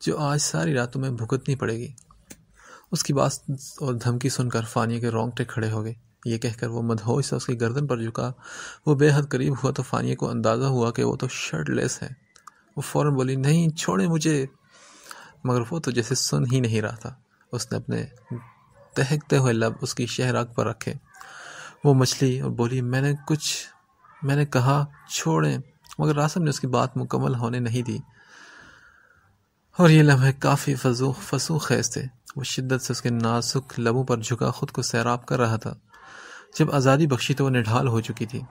जो आज सारी रातों में भुगतनी पड़ेगी उसकी बात और धमकी सुनकर फानिया के रोंगटे खड़े हो गए ये कहकर वो मदहोश से उसकी गर्दन पर झुका वो बेहद करीब हुआ तो फानिया को अंदाज़ा हुआ कि वो तो शर्टलेस है वो फ़ौर बोली नहीं छोड़े मुझे मगर वो तो जैसे सुन ही नहीं रहा था उसने अपने दहकते हुए लब उसकी शहराग पर रखे वो मछली और बोली मैंने कुछ मैंने कहा छोड़ें मगर रासम ने उसकी बात मुकम्मल होने नहीं दी और ये लम्हे काफ़ी फसूख फसूख खैज थे वो शिद्दत से उसके नाजुक लबों पर झुका खुद को सैराब कर रहा था जब आज़ादी बख्शी तो वह निढाल हो चुकी थी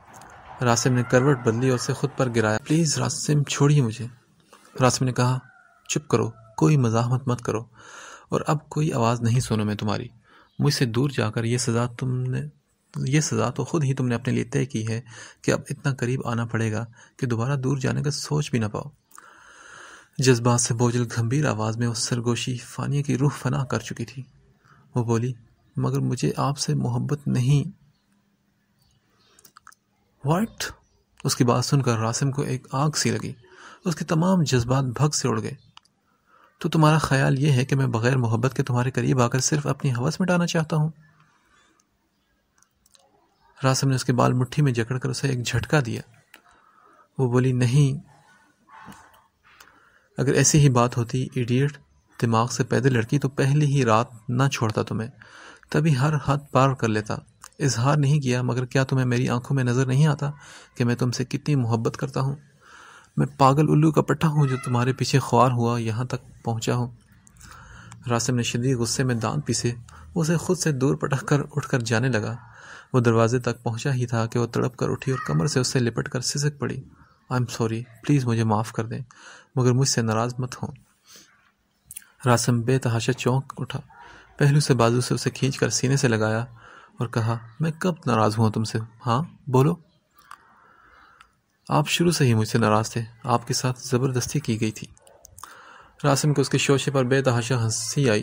रासिम ने करवट बदली और उसे खुद पर गिराया प्लीज़ रासिम छोड़िए मुझे रासिम ने कहा चुप करो कोई मजामत मत करो और अब कोई आवाज़ नहीं सुनो मैं तुम्हारी मुझसे दूर जाकर यह सज़ा तुमने ये सज़ा तो खुद ही तुमने अपने लिए तय की है कि अब इतना करीब आना पड़ेगा कि दोबारा दूर जाने का सोच भी ना पाओ जज्बात से बोझल गंभीर आवाज़ में उस सरगोशी फानिया की रूह फना कर चुकी थी वो बोली मगर मुझे आपसे मोहब्बत नहीं वाट उसकी बात सुनकर रासिम को एक आग सी लगी उसके तमाम जज्बात भग से उड़ गए तो तुम्हारा ख्याल ये है कि मैं बग़ैर मोहब्बत के तुम्हारे करीब आकर सिर्फ अपनी हवस मिटाना चाहता हूँ रासिम ने उसके बाल मुट्ठी में जकड़ कर उसे एक झटका दिया वो बोली नहीं अगर ऐसी ही बात होती इडियट दिमाग से पैदल लड़की तो पहली ही रात ना छोड़ता तुम्हें तभी हर हद पार कर लेता इजहार नहीं किया मगर क्या तुम्हें मेरी आंखों में नज़र नहीं आता कि मैं तुमसे कितनी मोहब्बत करता हूँ मैं पागल उल्लू का पट्टा हूँ जो तुम्हारे पीछे ख्वार हुआ यहाँ तक पहुँचा हूँ रासिम ने शदीद गुस्से में दान पीसे उसे खुद से दूर पटक कर उठ कर जाने लगा वो दरवाजे तक पहुँचा ही था कि वह तड़प कर उठी और कमर से उससे लिपट कर सिसक पड़ी आई एम सॉरी प्लीज़ मुझे माफ़ कर दें मगर मुझसे नाराज मत हो रासम बेतहाशा चौंक उठा पहलू से बाजू से उसे खींच कर सीने से लगाया और कहा मैं कब नाराज़ हुआ तुमसे हाँ बोलो आप शुरू से ही मुझसे नाराज़ थे आपके साथ ज़बरदस्ती की गई थी रासम को उसके शोशे पर बेतहाशा हंसी आई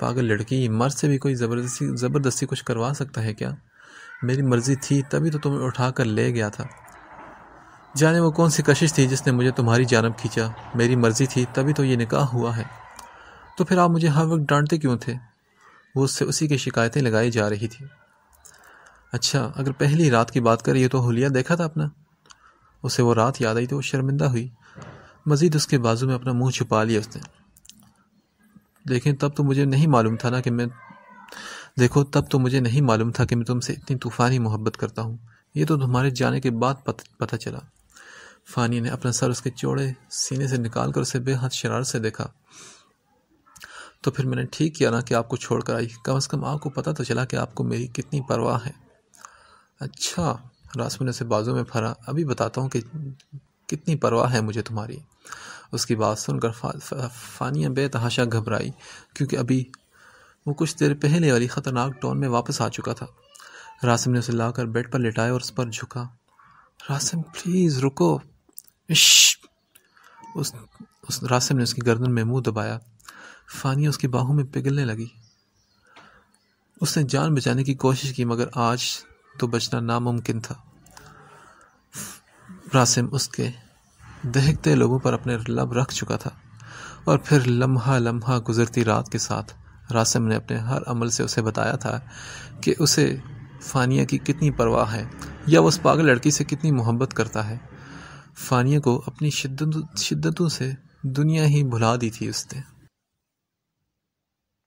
पागल लड़की मर्द से भी कोई ज़बरदस्ती ज़बरदस्ती कुछ करवा सकता है क्या मेरी मर्ज़ी थी तभी तो तुम्हें उठा कर ले गया था जाने वो कौन सी कशिश थी जिसने मुझे तुम्हारी जानब खींचा मेरी मर्ज़ी थी तभी तो ये निकाह हुआ है तो फिर आप मुझे हर वक्त डांटते क्यों थे वो उससे उसी की शिकायतें लगाई जा रही थी अच्छा अगर पहली रात की बात करें ये तो हुलिया देखा था अपना उसे वो रात याद आई तो वो शर्मिंदा हुई मज़ीद उसके बाजू में अपना मुंह छुपा लिया उसने देखें तब तो मुझे नहीं मालूम था ना कि मैं देखो तब तो मुझे नहीं मालूम था कि मैं तुमसे इतनी तूफ़ानी मोहब्बत करता हूँ ये तो तुम्हारे जाने के बाद पत, पता चला फानी ने अपना सर उसके चौड़े सीने से निकाल कर उसे बेहद शरार से देखा तो फिर मैंने ठीक किया ना कि आपको छोड़कर आई कम अज़ कम आपको पता तो चला कि आपको मेरी कितनी परवाह है अच्छा रासमी ने उसे बाजू में फरा अभी बताता हूँ कि कितनी परवाह है मुझे तुम्हारी उसकी बात सुनकर फानिया बेतहाशा घबराई क्योंकि अभी वो कुछ देर पहले वाली ख़तरनाक टोन में वापस आ चुका था रासिम ने उसे लाकर बेड पर लेटाया और उस पर झुका रासिम प्लीज़ रुको उस उस रासिम ने उसकी गर्दन में मुंह दबाया फानिया उसकी बाहों में पिघलने लगी उसने जान बचाने की कोशिश की मगर आज तो बचना नामुमकिन था रासिम उसके दहकते लोगों पर अपने लब रख चुका था और फिर लम्हा लम्हा गुजरती रात के साथ रासिम ने अपने हर अमल से उसे बताया था कि उसे फानिया की कितनी परवाह है या वो उस पागल लड़की से कितनी मोहब्बत करता है फ़ानिया को अपनी शिद्दत शिद्दतों से दुनिया ही भुला दी थी उसने